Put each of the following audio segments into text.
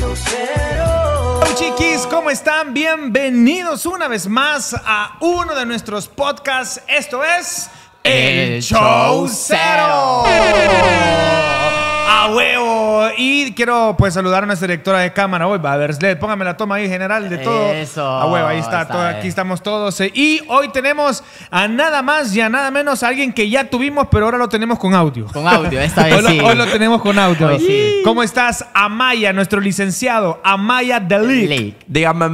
chocero, Chiquis, ¿cómo están? Bienvenidos una vez más a uno de nuestros podcasts. Esto es El, Cero. A huevo y quiero pues saludar a nuestra directora de cámara hoy, Baderslet. Póngame la toma ahí general de todo. Eso. huevo, ahí está, aquí estamos todos. Eh. Y hoy tenemos a nada más y a nada menos a alguien que ya tuvimos, pero ahora lo tenemos con audio. Con audio, esta vez hoy, sí. lo, tenemos con audio. ¿Cómo estás, Amaya, nuestro licenciado? Amaya Delic. De Dígame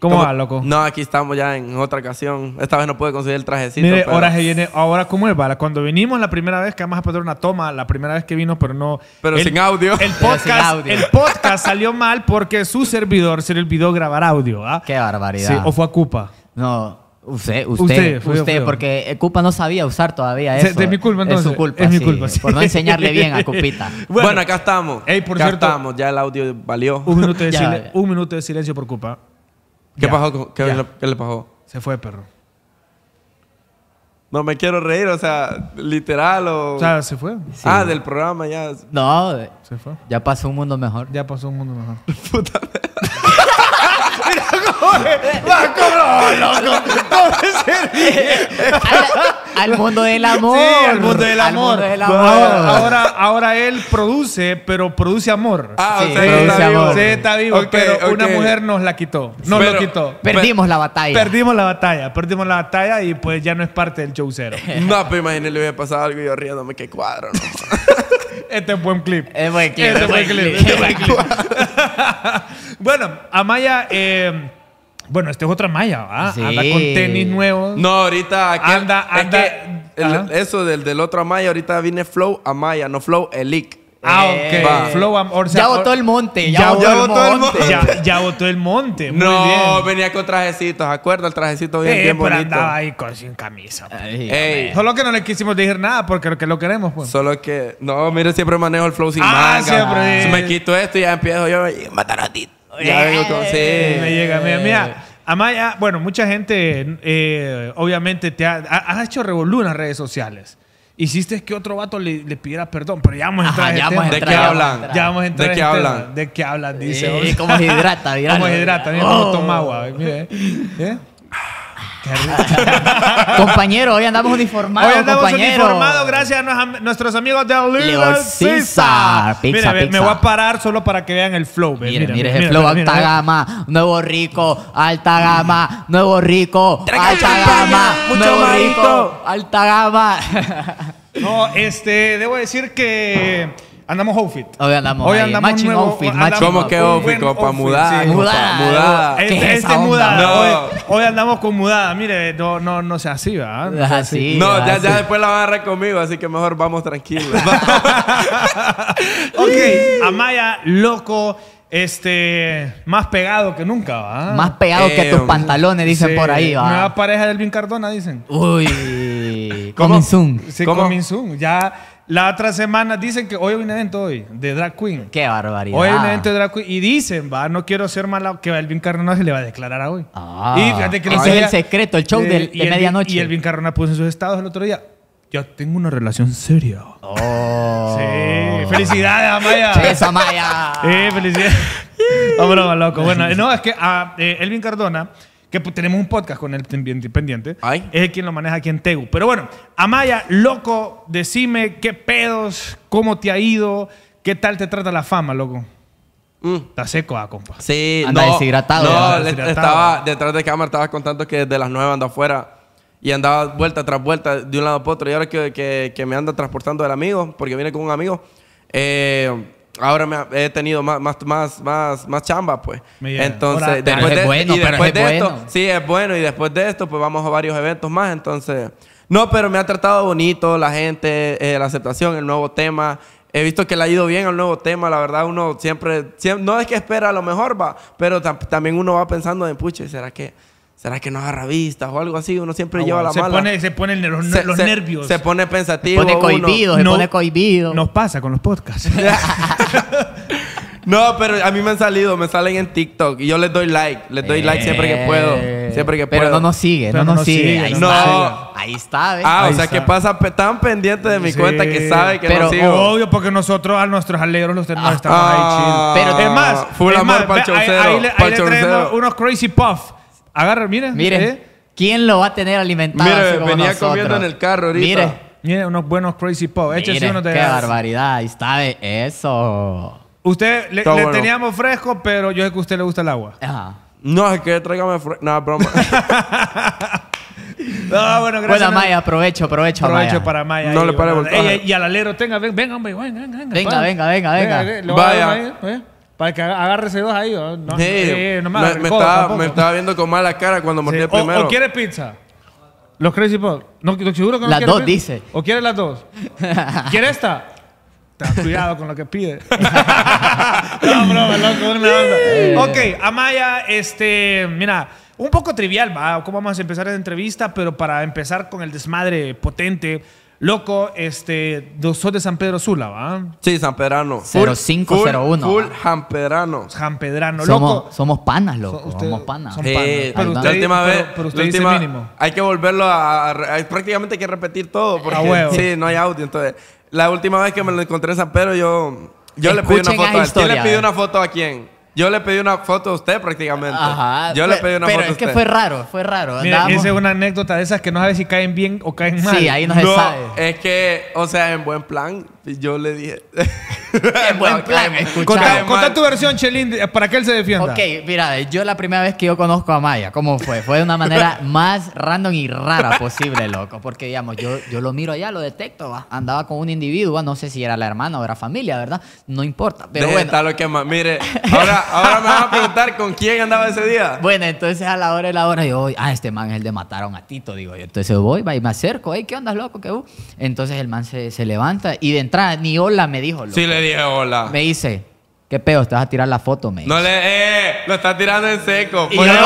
¿Cómo, va, loco? No, aquí estamos ya en otra ocasión. Esta vez no puede conseguir el trajecito. ahora se viene, ahora cómo es, Cuando vinimos la primera vez, que vamos a poner una toma, la primera vez que vino, pero no. Pero sin audio. El podcast, salió mal porque su servidor se le olvidó grabar audio, ¿ah? Qué barbaridad. o fue a Cupa. No. Usted, usted, usted, porque eh, Cupa no sabía usar todavía eso. mi culpa, entonces. Es su culpa, es mi culpa. Por no enseñarle bien a Cupita. bueno, acá estamos. Ey, por acá estamos, ya el audio valió. Un minuto de, silencio, un minuto de silencio por Cupa. ¿Qué pasó? qué, le, pasó? Se fue, perro. No me quiero reír, o sea, literal o. O sea, se fue. Ah, del programa ya. No, se fue. Ya pasó un mundo mejor. Ya pasó un mundo mejor. Puta. Pero ¿cómo es? ¿cómo, loco? ¿Cómo es el Al, mundo del amor. Sí, al mundo del amor. Ahora, ahora, él produce, pero produce amor. Ah, sí, produce está, amor. Sí, está vivo. pero una mujer nos la quitó. Nos lo quitó. Perdimos la batalla. Perdimos la batalla. Perdimos la batalla y pues ya no es parte del show cero. No, pero imagínate, le hubiera pasado algo y yo riéndome, qué cuadro. Este es buen clip. Es buen clip. Este es buen clip. Este buen clip. bueno, Amaya, eh, bueno, este es otra malla, Anda con tenis nuevos. No, ahorita. anda, eso del, otro Maya, ahorita viene Flow a Maya, no Flow Elic. Ah, ok. Eh, flow ya votó el monte. Ya, votó, el, monte. Ya, votó el monte. no, venía con trajecitos. acuerdo? El trajecito bien, eh, bien bonito. andaba ahí con, sin camisa. Pues. Solo que no le quisimos decir nada porque lo que lo queremos. Pues. Solo que... No, mire, siempre manejo el flow sin ah, me quito esto y ya empiezo yo a matar a ti. Ya eh, vengo con... Eh, sí, eh, me llega. Mira, mira. Amaya, ah, bueno, mucha gente eh, obviamente te ha, has hecho revolú en las redes sociales. Hiciste que otro vato le, le pidiera perdón, pero ya vamos a entrar. ya vamos a entrar ¿De qué hablan? Ya vamos a entrar. ¿De qué hablan? ¿De qué hablan? Dice. ¿Cómo se hidrata? ¿Cómo se hidrata? Mira oh. toma agua. ¿Eh? compañero, hoy andamos uniformados. Hoy andamos uniformados gracias a, nuestros amigos de Little Caesar. Pizza, mira, me voy a parar solo para que vean el flow. Mira, mira, el flow. alta gama, nuevo rico, alta gama, nuevo rico, alta gama, nuevo rico, alta gama. no, este, debo decir que... Andamos outfit. Hoy andamos, Hoy andamos outfit. ¿Cómo que outfit? Como para mudar. Sí. Mudar. mudar. este, es este mudada. Hoy, andamos con mudada. Mire, no, no, no sea así, ¿verdad? No, así, no ya, después la va conmigo, así que mejor vamos tranquilos. ok, Amaya, loco. Este, más pegado que nunca, ¿va? Más pegado que tus em. pantalones, dicen por ahí, ¿va? Nueva pareja del Elvin Cardona, dicen. Uy. Coming zoom Sí, coming Ya la otra semana dicen que hoy hay un evento hoy de drag queen. Qué barbaridad. Hoy hay un evento de drag queen y dicen, va, no quiero ser malo, que Elvin Cardona se le va a declarar a hoy. Ah. Y Ese es el secreto, el show eh, de, medianoche. Y Elvin Cardona puso en sus estados el otro día. Ya tengo una relación seria. Oh. Sí. Felicidades, Amaya. Eso, Amaya. Sí, felicidades. no, loco. Bueno, eh, no, es que a, ah, eh, Elvin Cardona que tenemos un podcast con él pendiente. Es el quien lo maneja aquí en Tegu. Pero bueno, Amaya, loco, decime qué pedos, cómo te ha ido, qué tal te trata la fama, loco. Mm. Está seco, ah, compa. Sí, anda deshidratado. No, estaba detrás de cámara, estaba contando que desde las 9 andaba afuera y andaba vuelta tras vuelta de un lado para otro. Y ahora que, me anda transportando el amigo, porque viene con un amigo, eh ahora me he tenido más, más, más, más, más chamba, pues. Entonces, después de, bueno, y después de esto, bueno. sí, es bueno. Y después de esto, pues vamos a varios eventos más. Entonces, no, pero me ha tratado bonito la gente, eh, la aceptación, el nuevo tema. He visto que le ha ido bien al nuevo tema, la verdad uno siempre, no es que espera a lo mejor va, pero también uno va pensando en, pucha, ¿será que ¿Será que no agarra vistas o algo así? Uno siempre ah, lleva la la se mala. Pone, se ponen los, los nervios. Se pone pensativo. Se pone cohibido, se pone cohibido. Nos pasa con los podcasts. no, pero a mí me han salido, me salen en TikTok y yo les doy like. Les doy like siempre que puedo. Eh, siempre que puedo. Pero no nos sigue, no, nos sigue. ahí Está, ahí está, ¿ves? Ah, o sea que pasa tan pendiente de mi cuenta que sabe que no sigo. Obvio, porque nosotros a nuestros alegros los tenemos, ah, ahí chill. Ah, pero es más, full amor para el ahí, le, unos crazy puff. Agarra, mire. Mire. Eh. ¿Quién lo va a tener alimentado? Mire, venía comiendo en el carro ahorita. Mire. Mire, unos buenos Crazy Pop. Échese uno de Qué barbaridad. Ahí está de eso. Usted le, teníamos fresco, pero yo sé que a usted le gusta el agua. Ajá. No, es que tráigame fresco. Nada, broma. No, bueno, gracias. Bueno, Maya, aprovecho, aprovecho. Aprovecho Maya. para Maya. No le pare Y al alero, tenga, venga, hombre, venga, venga. Venga, venga, venga, venga. venga. Vaya. Para que agarre dos ahí. No, eh, eh, me, estaba, viendo con mala cara cuando mordí el primero. O, quieres quiere pizza. Los Crazy Pop. No, seguro que no Las dos, dice. ¿O quiere las dos? ¿Quiere esta? cuidado con lo que pide. no, bro, loco, me onda. Ok, Amaya, este, mira, un poco trivial, ¿va? ¿Cómo vamos a empezar la entrevista? Pero para empezar con el desmadre potente, Loco, este, sos de San Pedro Sula, ¿va? Sí, San Pedrano. 0501. Full, full Pedrano. San somos, loco. Somos panas, loco. somos panas. Son pero usted, la última vez, dice mínimo. Hay que volverlo a, Prácticamente hay que repetir todo porque huevo. sí, no hay audio. Entonces, la última vez que me lo encontré en San Pedro, yo, yo le pido una foto a él. ¿Quién le pide eh. una foto a quién? Yo le pedí una foto a usted prácticamente. Ajá. Yo le pedí una foto a usted. Pero es que fue raro, fue raro. Mira, es una anécdota de esas que no sabes si caen bien o caen mal. Sí, ahí no, no se sabe. Es que, o sea, en buen plan, yo le dije. Qué buen Contá, tu versión, Chelín, para que él se defienda. Ok, mira, yo la primera vez que yo conozco a Maya, ¿cómo fue? Fue de una manera más random y rara posible, loco. Porque, digamos, yo, yo lo miro allá, lo detecto, andaba con un individuo, no sé si era la hermana o era familia, ¿verdad? No importa. Pero Deje lo que más. Mire, ahora, me vas a preguntar con quién andaba ese día. Bueno, entonces a la hora de la hora, yo, ah, este man es el de mataron a Tito, digo yo. Entonces voy, va y me acerco, hey, ¿qué onda, loco? Entonces el man se, se levanta y de ni hola me dijo. Sí, le dije hola. Me dice, ¿Qué pedo? ¿Te vas a tirar la foto, me dice. No le... ¡Eh! Lo estás tirando en seco. Por, eso,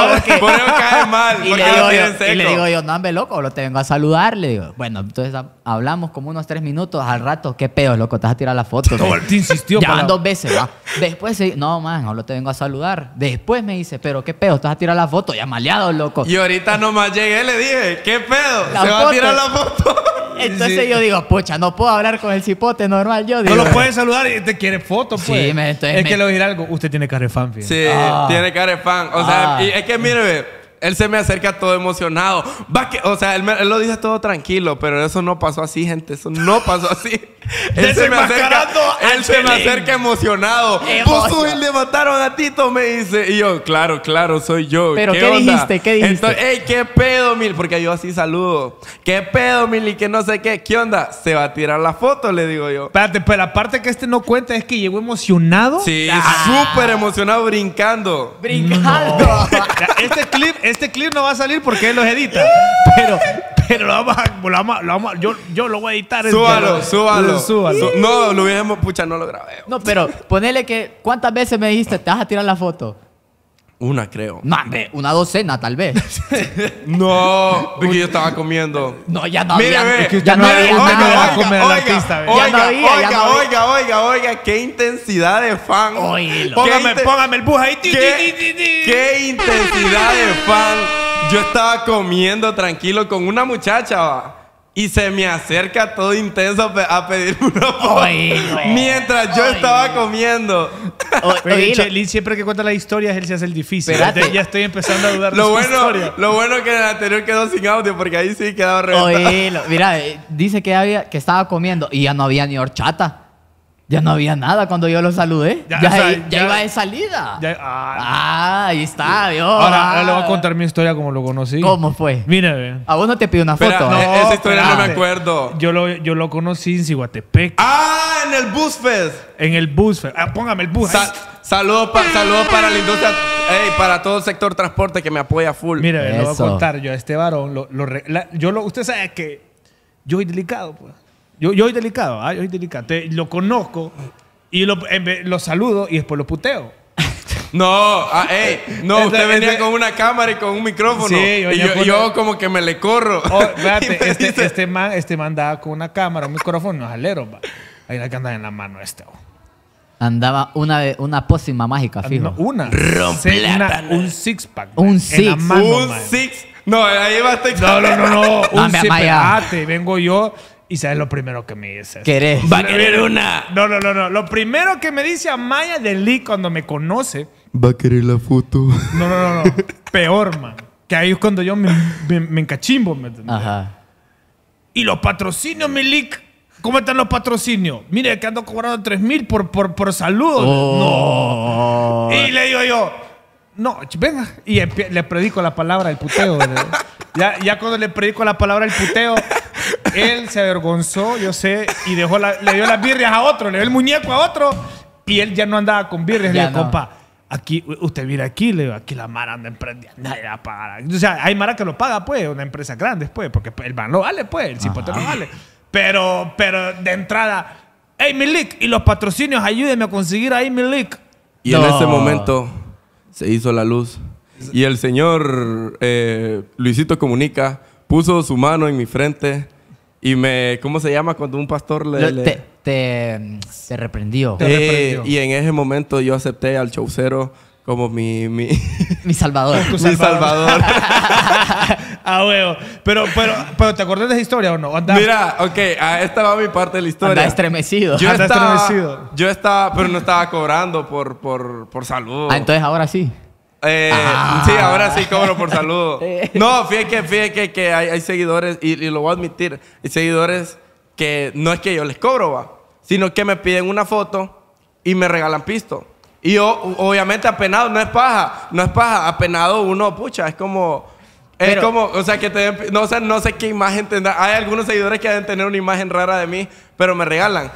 cae mal. Y le, digo seco. y le digo yo, no, hombre, loco, lo te vengo a saludar. Le digo, bueno, entonces hablamos como unos tres minutos. Al rato, ¿qué pedo, loco? ¿Te vas a tirar la foto? te insistió. Ya pues, dos veces, va. Después, no, man, no lo te vengo a saludar. Después me dice, pero ¿qué pedo? ¿Te vas a tirar la foto? Ya maleado, loco. Y ahorita nomás llegué le dije, ¿qué pedo? ¿Se va a tirar la foto? Entonces yo digo, pucha, no puedo hablar con el cipote normal. Yo digo, no lo puedes saludar y te quiere foto, pues. Sí, me, entonces, es que le voy a decir algo. Usted tiene cara de fan, fíjate. Sí, ah. tiene cara de fan. O sea, ah. es que mire, él se me acerca todo emocionado. Va que, o sea, él, lo dice todo tranquilo, pero eso no pasó así, gente. Eso no pasó así. él se me acerca, él se me acerca emocionado. y le mataron a me dice. Y yo, claro, claro, soy yo. Pero ¿qué, dijiste? ¿Qué dijiste? Entonces, qué pedo, Mil, porque yo así saludo. ¿Qué pedo, Mil? Y que no sé qué. ¿Qué onda? Se va a tirar la foto, le digo yo. Espérate, pero la parte que este no cuenta es que llegó emocionado. Sí, ah. súper emocionado, brincando. Brincando. este clip este clip no va a salir porque él los edita. pero, pero lo vamos a, lo vamos yo, yo lo voy a editar. Súbalo, súbalo. Súbalo. No, lo hubiéramos, pucha, no lo grabé. No, pero ponele que. ¿Cuántas veces me dijiste te vas a tirar la foto? Una, creo. No, hombre, una docena tal vez. no, porque yo estaba comiendo. No, ya no Mira, había. ya no había. Oiga, oiga, oiga, comer oiga, oiga, oiga, oiga, qué intensidad de fan. Póngame, póngame el bus ahí. qué intensidad de fan. Yo estaba comiendo tranquilo con una muchacha, va. Y se me acerca todo intenso a pedir una foto. mientras yo estaba comiendo. siempre que cuenta la historia, él se hace el difícil. Ya estoy empezando a dudar de lo bueno, historia. Lo bueno que en el anterior quedó sin audio, porque ahí sí quedaba reventado. Oílo. Mira, eh, dice que, había, que estaba comiendo y ya no había ni horchata. Ya no había nada cuando yo lo saludé. Ya, iba de salida. Ah. Ah, ahí está, Dios. Ahora, le voy a ah. contar mi historia como lo conocí. ¿Cómo fue? Mire, A vos no te pido una foto. No, ¿eh? esa historia no me acuerdo. Yo lo, yo lo conocí en Ciguatepec. ¡Ah! En el Bus En el Bus póngame el Bus Saludos para la industria. para todo el sector transporte que me apoya full. Mire, le voy a contar yo a este varón. yo lo, usted sabe que yo soy delicado, pues. Yo, yo soy delicado, ¿ah? yo soy delicado. Te- lo conozco y lo, eh, lo saludo y después lo puteo. No, ah, no, usted venía con una cámara y con un micrófono. Sí, yo y yo, como que me le corro. Oh, espérate, este, este man, este man andaba con una cámara, un micrófono, unos aleros, va. Ahí la que andaba en la mano este, Andaba una, una pócima mágica, ah, fijo. una. rompe un six pack. Un six. mano, un six. No, ahí va a estar. No, no, no, no. un six! Ah, vengo yo ¿Y sabes lo primero que me dice? ¿Querés? ¡Va a querer una! No, no, no, no. Lo primero que me dice Amaya de Lee cuando me conoce. Va a querer la foto. No, no, no. Peor, man. Que ahí es cuando yo me, me, encachimbo, Ajá. Y los patrocinios, Milik. ¿Cómo están los patrocinios? Mire, que ando cobrando 3 mil por, por, por saludos. Oh. No. Y le digo yo, no, venga. Y le predico la palabra del puteo. ya, cuando le predico la palabra del puteo, él se avergonzó, yo sé, y dejó le dio las birrias a otro, le dio el muñeco a otro, y él ya no andaba con birrias. le aquí, usted mira aquí, le aquí la Mara anda emprendiendo, nadie O sea, hay Mara que lo paga, pues, una empresa grande, pues, porque pues, el banco vale, pues, el cipote lo vale. Pero, pero de entrada, hey, Milik, y los patrocinios, ayúdenme a conseguir ahí, Milik. Y en ese momento se hizo la luz. Y el señor eh, Luisito Comunica puso su mano en mi frente y me, ¿cómo se llama cuando un pastor le... le... Te, te, reprendió. Te eh, y en ese momento yo acepté al chaucero como mi... Mi, mi salvador. mi salvador. a ah, huevo. Pero, pero, pero, ¿te acuerdas de esa historia o no? Mira, ok, esta va mi parte de la historia. Anda estremecido. Yo estaba, estremecido. Yo estaba, pero no estaba cobrando por, por, salud. Ah, entonces ahora sí. Eh, ah. Sí, ahora sí cobro por salud. Eh. No, fíjate que, que, hay, seguidores, y, lo voy a admitir, hay seguidores que no es que yo les cobro, sino que me piden una foto y me regalan pisto. Y obviamente apenado no es paja, no es paja, apenado uno, pucha, es como... Es como, o sea, que te, no, o no sé qué imagen tendrá. Hay algunos seguidores que deben tener una imagen rara de mí, pero me regalan.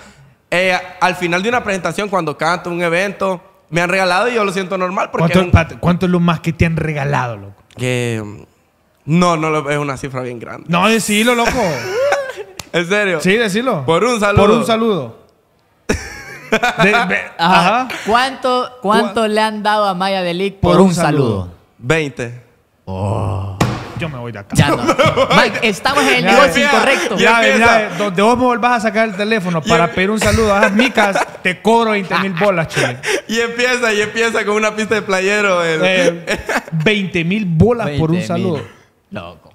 Eh, al final de una presentación, cuando canto un evento, me han regalado y yo lo siento normal. Porque ¿Cuánto, es lo más que te han regalado, loco? Que. No, no, es una cifra bien grande. No, decilo, loco. ¿En serio? Sí, decilo. Por un saludo. Por un saludo. ¿Cuánto, cuánto le han dado a Maya Delic por, un, saludo? 20. Oh. Yo me voy de acá. Ya Mike, estamos en el negocio incorrecto. Ya, ya, donde vos me a sacar el teléfono para pedir un saludo a micas, te cobro 20 mil bolas, chile. Y empieza, y empieza con una pista de playero. 20 eh, mil bolas por un saludo. Loco.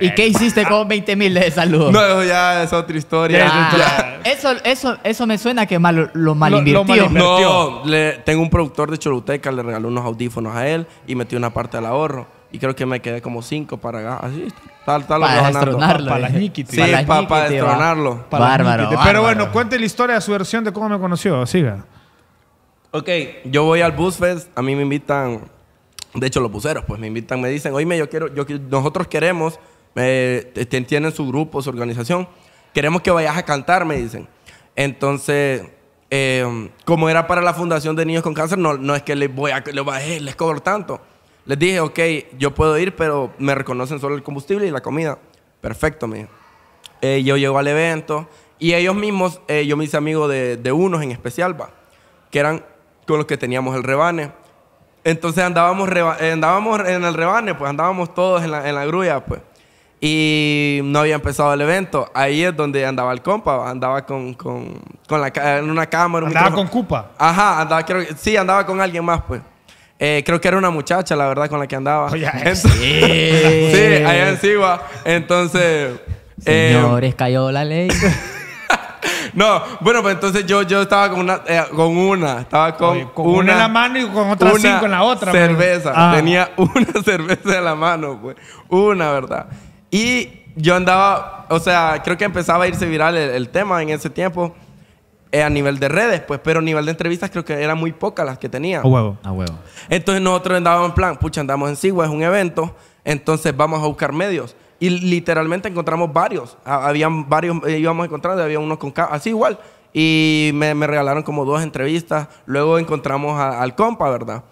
¿Y qué hiciste con 20 mil de salud? No, ya es otra historia. Eso, eso, eso me suena que mal, lo mal no, tengo un productor de Choluteca, le regaló unos audífonos a él y metí una parte del ahorro. Y creo que me quedé como cinco para Así, ah, tal, tal. Para destronarlo. Para las para, destronarlo. Bárbaro, Pero bueno, cuente la historia, de su versión de cómo me conoció. Siga. Ok, yo voy al Busfest. A mí me invitan de hecho, los buceros, pues me invitan, me dicen, oíme, yo quiero, nosotros queremos, eh, tienen su grupo, su organización, queremos que vayas a cantar, me dicen. Entonces, eh, como era para la Fundación de Niños con Cáncer, no, no es que les voy a, eh, les, cobro tanto. Les dije, ok, yo puedo ir, pero me reconocen solo el combustible y la comida. Perfecto, me eh, yo llego al evento y ellos mismos, yo me hice amigo de, de unos en especial, va, que eran con los que teníamos el rebane. Entonces andábamos, eh, andábamos en el rebane, pues andábamos todos en la, en grulla, pues. Y no había empezado el evento. Ahí es donde andaba el compa, andaba con, con, con en una cámara. andaba con Cupa. Ajá, andaba, sí, andaba con alguien más, pues. Eh, creo que era una muchacha, la verdad, con la que andaba. sí. sí, allá en Sigua. Entonces. Señores, eh, cayó la ley. No, bueno, pues entonces yo, yo estaba con una, eh, con una, estaba con, una, en la mano y con otra cinco en la otra. Pues. Cerveza, ah. tenía una cerveza en la mano, pues, una, ¿verdad? Y yo andaba, o sea, creo que empezaba a irse viral el, tema en ese tiempo eh, a nivel de redes, pues, pero a nivel de entrevistas creo que eran muy pocas las que tenía. A huevo. A huevo. Entonces nosotros andábamos en plan, pucha, andamos en Sigua, es un evento, entonces vamos a buscar medios. Y literalmente encontramos varios. Habían varios, eh, íbamos encontrando, había unos con así igual. Y me, regalaron como dos entrevistas. Luego encontramos al compa, ¿verdad?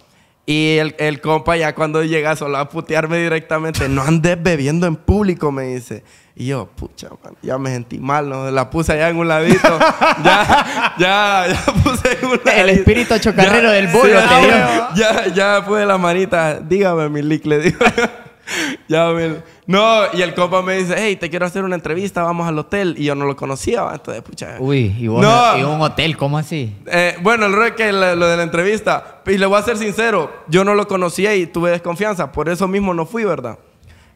Y el, compa ya cuando llega solo a putearme directamente, no andes bebiendo en público, me dice. Y yo, pucha, ya me sentí mal, ¿no? la puse allá en un ladito. ya, ya, ya puse en un ladito. El espíritu chocarrero del bolo. ya, ya, ya, la manita. Dígame, mi lic, le digo. ya, No, y el copa me dice, hey, te quiero hacer una entrevista, vamos al hotel. Y yo no lo conocía, entonces, pucha. Uy, y no. un hotel, ¿cómo así? Eh, bueno, el rey que lo, de la entrevista, y le voy a ser sincero, yo no lo conocía y tuve desconfianza, por eso mismo no fui, ¿verdad?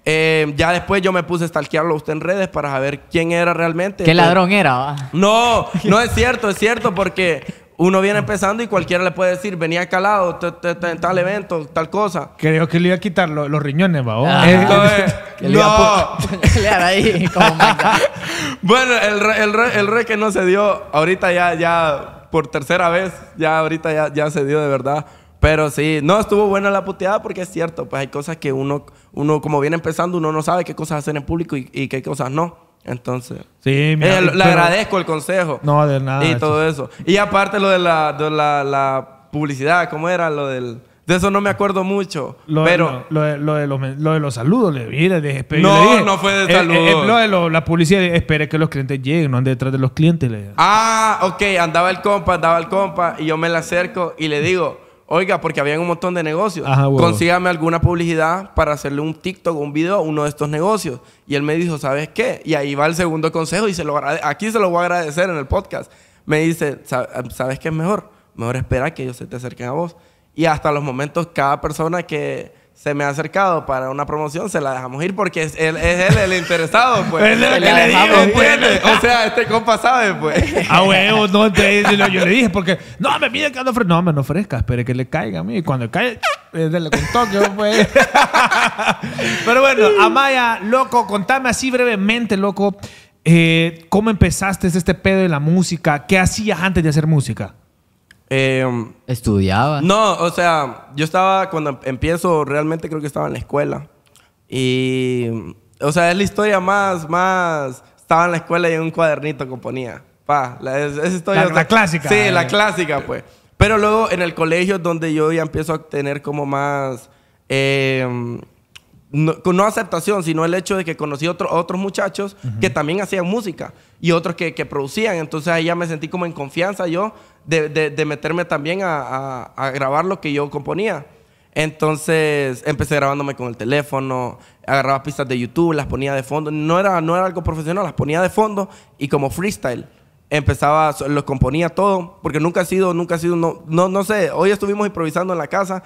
Eh, ya después yo me puse a stalkearlo a usted en redes para saber quién era realmente. ¿Qué ladrón era? No, no es cierto, es cierto porque uno viene empezando y cualquiera le puede decir, venía calado, tal evento, tal cosa. Creo que le iba a quitar los riñones, va. Entonces, eh, eh, le no. a ahí Bueno, el, el, el re que no se dio, ahorita ya, ya por tercera vez, ya ahorita ya, ya se dio de verdad. Pero sí, no, estuvo buena la puteada porque es cierto, pues hay cosas que uno, uno como viene empezando, uno no sabe qué cosas hacer en público y, y qué cosas no. Entonces, sí, eh, le agradezco el consejo. No, de nada. Y todo eso. Y aparte lo de la, publicidad, ¿cómo era lo del... De eso no me acuerdo mucho. Lo pero. De, lo, de, los, saludos, le vi, le dije No, no fue de eh, eh, saludos. lo de la publicidad, espere que los clientes lleguen, no ande detrás de los clientes. Ah, ok, andaba el compa, andaba el compa, y yo me la acerco y le digo. Oiga, porque habían un montón de negocios. Consígame alguna publicidad para hacerle un TikTok, un video a uno de estos negocios. Y él me dijo, ¿sabes qué? Y ahí va el segundo consejo y aquí se lo voy a agradecer en el podcast. Me dice, ¿sabes qué es mejor? Mejor espera que ellos se te acerquen a vos. Y hasta los momentos, cada persona que se me ha acercado para una promoción, se la dejamos ir porque es él, el interesado, pues. es lo que le dije, O sea, este compa sabe, pues. Ah, huevo, no, entonces, yo le dije porque, no, me pide que ando No, me no ofrezca, espere que le caiga a mí. Y cuando cae, es eh, pues. Pero bueno, Amaya, loco, contame así brevemente, loco, eh, ¿cómo empezaste este pedo de la música? ¿Qué hacías antes de hacer música? Eh, em, ¿Estudiabas? No, o sea, yo estaba, cuando em, empiezo, realmente creo que estaba en la escuela. Y, o sea, es la historia más, más, estaba en la escuela y en un cuadernito componía. Pa, la, historia, la, clásica. Sí, la eh. clásica, pues. Pero luego en el colegio donde yo ya empiezo a tener como más... Em, no, no, aceptación, sino el hecho de que conocí otro, otros muchachos que también hacían música y otros que, producían. Entonces ahí ya me sentí como en confianza yo de, meterme también a, grabar lo que yo componía. Entonces empecé grabándome con el teléfono, agarraba pistas de YouTube, las ponía de fondo. No era, no era algo profesional, las ponía de fondo y como freestyle empezaba, los componía todo, porque nunca ha sido, nunca ha sido, no, no, no sé, hoy estuvimos improvisando en la casa,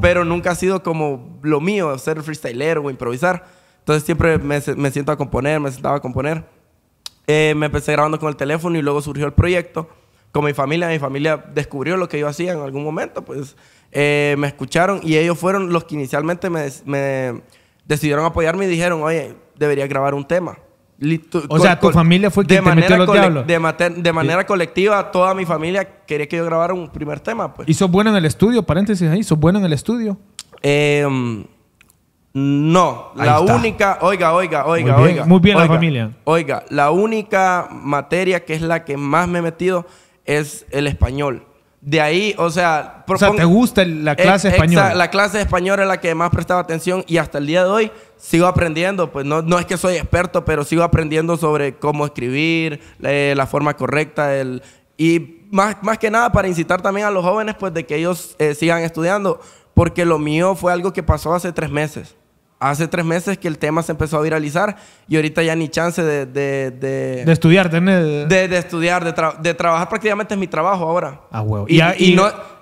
pero nunca ha sido como lo mío, ser freestyler o improvisar. Entonces siempre me, me siento a componer, me sentaba a componer. Eh, me empecé grabando con el teléfono y luego surgió el proyecto. Con mi familia, mi familia descubrió lo que yo hacía en algún momento, pues eh, me escucharon y ellos fueron los que inicialmente me, decidieron apoyarme y dijeron, oye, debería grabar un tema o sea, tu familia fue quien de te metió los diablos. De, manera colectiva, toda mi familia quería que yo grabara un primer tema. Pues. ¿Y sos bueno en el estudio? Paréntesis ahí, ¿sos bueno en el estudio? Em, no, la única, oiga, oiga, oiga, muy bien, oiga. Muy bien la familia. Oiga, la única materia que es la que más me he metido es el español de ahí, o sea... O sea, ¿te gusta la eh, clase española? la clase española es la que más prestaba atención y hasta el día de hoy sigo aprendiendo. Pues no, no es que soy experto, pero sigo aprendiendo sobre cómo escribir, la, eh, forma correcta, Y más, más, que nada para incitar también a los jóvenes, pues de que ellos eh, sigan estudiando, porque lo mío fue algo que pasó hace tres meses hace tres meses que el tema se empezó a viralizar y ahorita ya ni chance de... De, de, estudiar, eh. De, de estudiar, de, de, trabajar prácticamente es mi trabajo ahora. Ah, huevo. Y,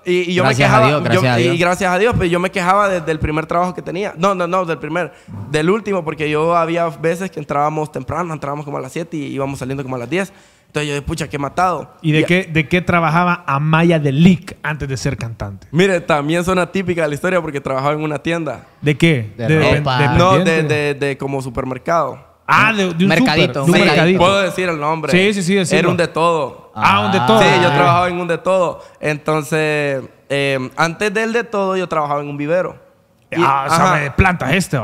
y yo me quejaba... A Dios, gracias a Dios. Y gracias a Dios, pero yo me quejaba desde el primer trabajo que tenía. No, no, no, del primer. Del último, porque yo había veces que entrábamos temprano, entrábamos como a las 7 y íbamos saliendo como a las 10. Entonces yo dije, pucha, qué matado. ¿Y de, qué, de qué trabajaba Amaya de Lick antes de ser cantante? Mire, también suena típica de la historia porque trabajaba en una tienda. ¿De qué? De, No, de, como supermercado. Ah, de, un mercadito. mercadito. Puedo decir el nombre. Sí, sí, sí. Era un de todo. Ah, un de todo. Sí, yo trabajaba en un de todo. Entonces, em, antes del de todo, yo trabajaba en un vivero. ah, o de plantas este,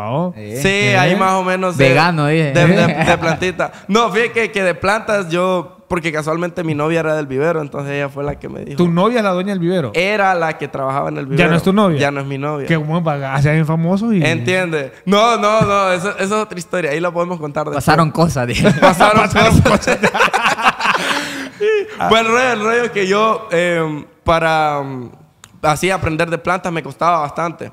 sí, ahí ¿Eh? más o menos. Vegano, dije. De, plantita. No, fíjate que, de plantas yo porque casualmente mi novia era del vivero, entonces ella fue la que me dijo. ¿Tu novia es la dueña del vivero? Era la que trabajaba en el vivero. ¿Ya no es tu novia? Ya no es mi novia. Que bueno, pues, hacían bien famoso y... Entiende. No, no, no, eso, es otra historia, ahí la podemos contar después. Pasaron cosas, dije. Pasaron, cosas. Pues el rollo, que yo, em, para em, así aprender de plantas me costaba bastante.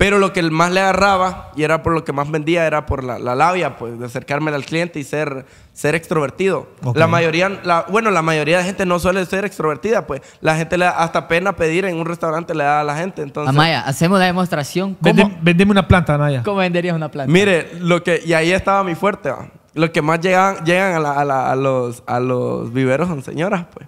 Pero lo que más le agarraba y era por lo que más vendía era por la, labia, pues, de acercarme al cliente y ser, ser extrovertido. La mayoría, la, bueno, la mayoría de gente no suele ser extrovertida, pues. La gente le da hasta pena pedir en un restaurante le da a la gente. Entonces, Amaya, hacemos la demostración. ¿Cómo? Vendeme, una planta, Amaya. ¿Cómo venderías una planta? Mire, lo que, y ahí estaba mi fuerte, los que más llegan, llegan a, los, a los viveros son señoras, pues.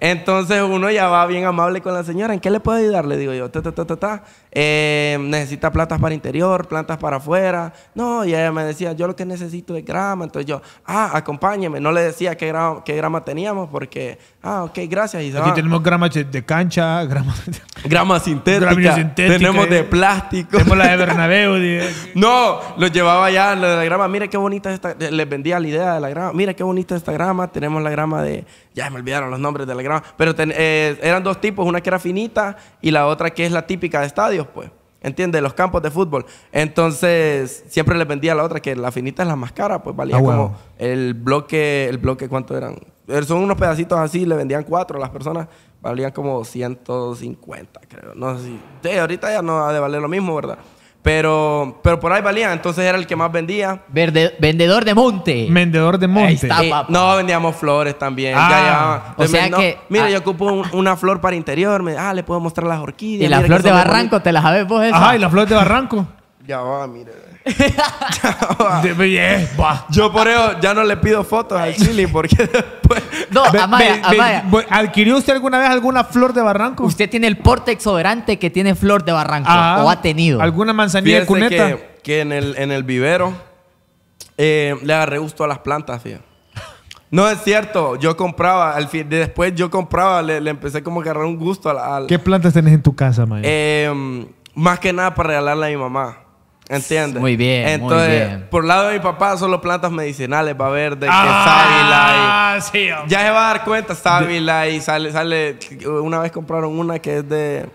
Entonces uno ya va bien amable con la señora. ¿En qué le puedo ayudar? Le digo yo, ta, ta, ta, ta, ta. Eh, necesita plantas para interior, plantas para afuera. No, y ella me decía, yo lo que necesito es grama. Entonces yo, ah, acompáñeme. No le decía qué grama, qué grama teníamos porque Ah, ok, gracias. Y Aquí ah. tenemos gramas de cancha, gramas grama sintética, Tenemos de eh. plástico. Tenemos la de Bernabéu. Eh. no, lo llevaba ya, la de la grama. Mira qué bonita esta. Eh, les vendía la idea de la grama. Mira qué bonita esta grama. Tenemos la grama de. Ya me olvidaron los nombres de la grama. Pero eran dos tipos, una que era finita y la otra que es la típica de estadios, pues. ¿Entiendes? Los campos de fútbol. Entonces, siempre les vendía la otra, que la finita es la más cara, pues valía ah, como el bloque, el bloque, ¿cuánto eran? Eh, son unos pedacitos así, le vendían cuatro a las personas, valían como 150, creo. No sé si. ahorita ya no ha de valer lo mismo, ¿verdad? Pero, pero por ahí valían, entonces era el que más vendía. Verde, vendedor de monte. Vendedor de monte. no, vendíamos flores también. Ah, o sea que. Mira, ah. yo ocupo una flor para interior. Me, ah, le puedo mostrar las orquídeas. Y la flor de barranco, ¿te las sabes vos esa? Ajá, y la flor de barranco. ya va, mire yo por eso ya no le pido fotos al Chili porque después... No, Amaya, ¿Adquirió usted alguna vez alguna flor de barranco? Usted tiene el porte exuberante que tiene flor de barranco ah, o ha tenido. ¿Alguna manzanilla cuneta? Que, que, en, el, en el vivero eh, le agarré gusto a las plantas, No, es cierto. Yo compraba, al fin, después yo compraba, le, empecé como a agarrar un gusto al, al... ¿Qué plantas tenés en tu casa, Maya? Em, más que nada para regalarle a mi mamá. ¿Entiendes? Muy bien. Entonces, por lado de mi papá, solo plantas medicinales, va verde, ah, que sábila. Y, sí, ya se va a dar cuenta, sábila. Y sale, sale. Una vez compraron una que es de.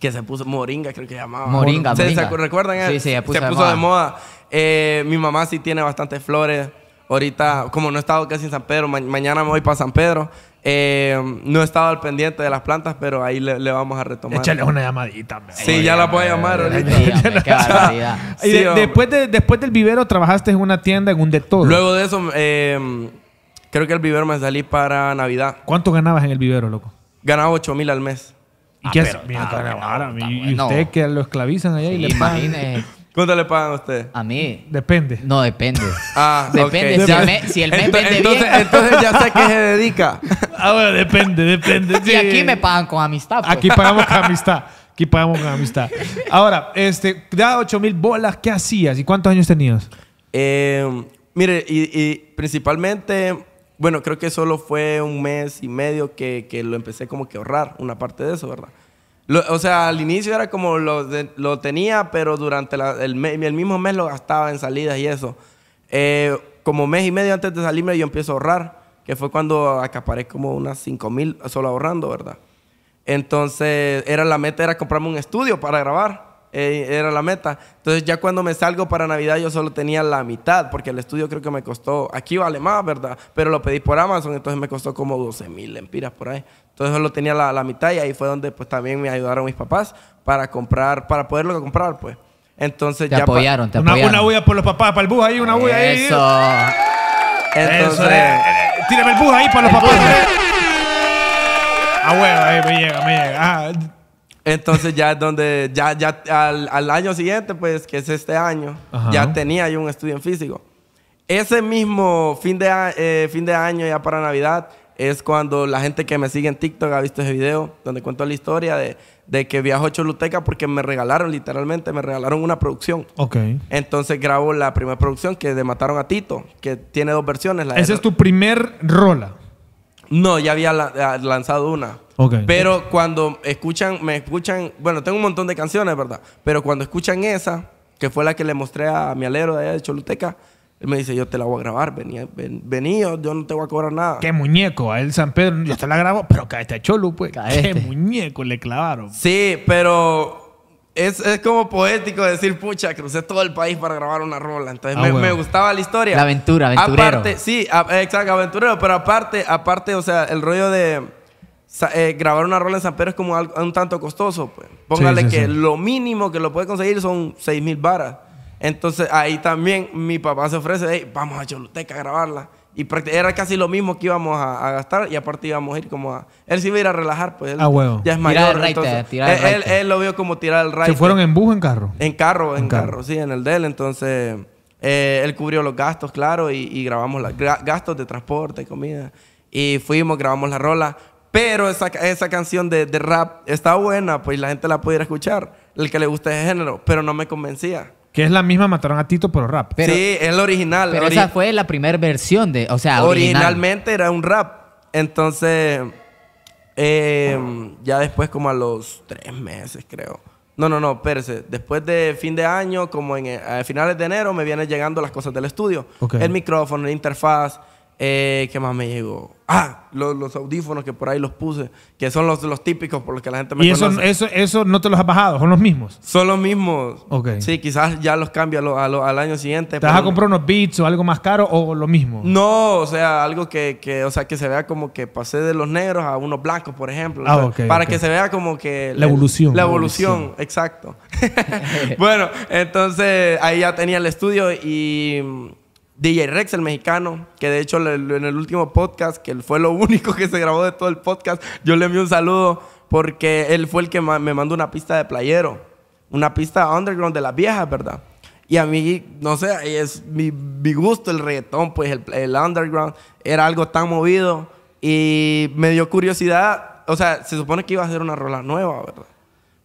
Que se puso moringa, creo que llamaba. Moringa, ¿Se, recuerdan? Sí, sí, se puso, de, moda. Eh, mi mamá sí tiene bastantes flores. Ahorita, como no he estado casi en San Pedro, mañana me voy para San Pedro. Eh, no he estado al pendiente de las plantas, pero ahí le, vamos a retomar. Échale una llamadita. Sí, ya la puedo llamar ahorita. después, después del vivero trabajaste en una tienda, en un de todo. Luego de eso, eh, creo que el vivero me salí para Navidad. ¿Cuánto ganabas en el vivero, loco? Ganaba 8 mil al mes. ¿Y usted que lo esclavizan allá y le ¿Cuánto le pagan a usted? A mí. Depende. No, depende. Ah, depende. Si, el mes, entonces, vende bien. Entonces ya sé qué se dedica. Ah, bueno, depende, depende. Y aquí me pagan con amistad. Pues. Aquí pagamos con amistad. Aquí pagamos con amistad. Ahora, este, da 8 mil bolas, ¿qué hacías? ¿Y cuántos años tenías? Eh, mire, y, principalmente, bueno, creo que solo fue un mes y medio que, que lo empecé como que ahorrar, una parte de eso, ¿verdad? o sea, al inicio era como lo, tenía, pero durante el, mismo mes lo gastaba en salidas y eso. Eh, como mes y medio antes de salirme yo empiezo a ahorrar, que fue cuando acaparé como unas 5 mil solo ahorrando, ¿verdad? Entonces, era la meta era comprarme un estudio para grabar. Eh, era la meta. Entonces ya cuando me salgo para Navidad yo solo tenía la mitad, porque el estudio creo que me costó, aquí vale más, ¿verdad? Pero lo pedí por Amazon, entonces me costó como 12 mil lempiras por ahí. Entonces solo tenía la, mitad y ahí fue donde pues también me ayudaron mis papás para comprar, para poderlo comprar, pues. Entonces ya apoyaron, te apoyaron. Una, bulla por los papás, para el bus ahí, una bulla ahí. Eso. Eso, eh, eh, el bus ahí para los papás. Ah, bueno, ahí me llega, me llega. Ah, entonces ya es donde, ya, ya al, año siguiente, pues, que es este año, ya tenía yo un estudio en físico. Ese mismo fin de, eh, fin de año, ya para Navidad, es cuando la gente que me sigue en TikTok ha visto ese video donde cuento la historia de, que viajó a Choluteca porque me regalaron, literalmente, me regalaron una producción. Ok. Entonces grabo la primera producción que de Mataron a Tito, que tiene dos versiones. La Esa es tu primer rola. No, ya había lanzado una. Pero cuando escuchan, me escuchan, bueno, tengo un montón de canciones, ¿verdad? Pero cuando escuchan esa, que fue la que le mostré a mi alero de allá de Choluteca, él me dice, yo te la voy a grabar, vení, ven, yo no te voy a cobrar nada. Qué muñeco, a él San Pedro, yo te la grabo, pero cae a Cholu, pues. Qué muñeco le clavaron. Sí, pero es, como poético decir, pucha, crucé todo el país para grabar una rola. Entonces ah, me, gustaba la historia. La aventura, aventurero. Aparte, sí, exacto, aventurero, pero aparte, aparte, o sea, el rollo de eh, grabar una rola en San Pedro es como un tanto costoso. Pues. Póngale que lo mínimo que lo puede conseguir son 6 mil varas. Entonces ahí también mi papá se ofrece, hey, vamos a Choluteca a grabarla. Y era casi lo mismo que íbamos a, gastar y aparte íbamos a ir como a... Él sí iba a ir a relajar, pues él ah, huevo. ya es mayor. Tirar entonces, él, lo vio como tirar el raite... ¿Se fueron en bus o en carro? En carro, en, carro. sí, en el de él. Entonces eh, él cubrió los gastos, claro, y, grabamos los gastos de transporte, comida. Y fuimos, grabamos la rola. Pero esa, esa canción de, de, rap está buena, pues la gente la pudiera escuchar. El que le gusta ese género, pero no me convencía. Que es la misma Mataron a Tito, pero rap. sí, es la original. Pero esa fue la primera versión de. O sea, original. originalmente era un rap. Entonces. Em, ya después, como a los tres meses, creo. No, no, no, espérese. Después de fin de año, como en, eh, a finales de enero, me vienen llegando las cosas del estudio. El micrófono, la interfaz eh, ¿Qué más me llegó? Ah, los, audífonos que por ahí los puse, que son los, típicos por los que la gente me ¿Y eso, eso, no te los has bajado? ¿Son los mismos? Son los mismos. Sí, quizás ya los cambia al año siguiente. ¿Te vas a comprar unos beats o algo más caro o lo mismo? No, o sea, algo que, o sea, que se vea como que pasé de los negros a unos blancos, por ejemplo. Ah, para que se vea como que... La, evolución. La evolución. exacto. bueno, entonces ahí ya tenía el estudio y DJ Rex, el mexicano, que de hecho en el último podcast, que fue lo único que se grabó de todo el podcast, yo le envié un saludo porque él fue el que me mandó una pista de playero, una pista underground de las viejas, ¿verdad? Y a mí, no sé, es mi, gusto el reggaetón, pues el, el, underground era algo tan movido y me dio curiosidad, o sea, se supone que iba a ser una rola nueva, ¿verdad?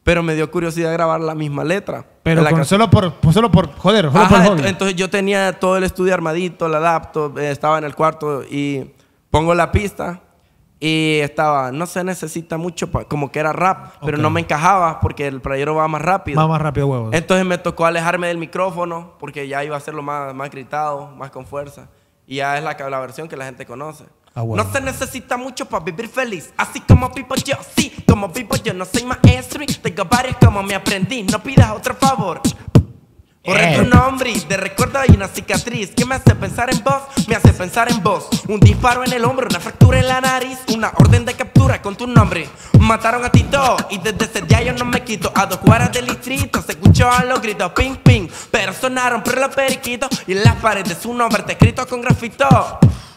pero me dio curiosidad grabar la misma letra. Pero solo, por, solo por joder, solo por Entonces yo tenía todo el estudio armadito, la adapto, eh, estaba en el cuarto y pongo la pista y estaba, no se necesita mucho, como que era rap, pero no me encajaba porque el playero va más rápido. Va más rápido, huevos. Entonces me tocó alejarme del micrófono porque ya iba a hacerlo más, más gritado, más con fuerza. Y ya es la, la versión que la gente conoce. Ah, no se necesita mucho para vivir feliz. Así como vivo yo, sí, como vivo yo, no soy maestro. tengo varios como me aprendí. No pidas otro favor. Corre eh. tu nombre de recuerdo hay una cicatriz que me hace pensar en vos, me hace pensar en vos. Un disparo en el hombro, una fractura en la nariz, una orden de captura con tu nombre. Mataron a Tito y desde ese día yo no me quito. A dos cuadras del distrito se escuchaban los gritos, ping ping. Pero sonaron por los periquitos y en las paredes su nombre te escrito con grafito.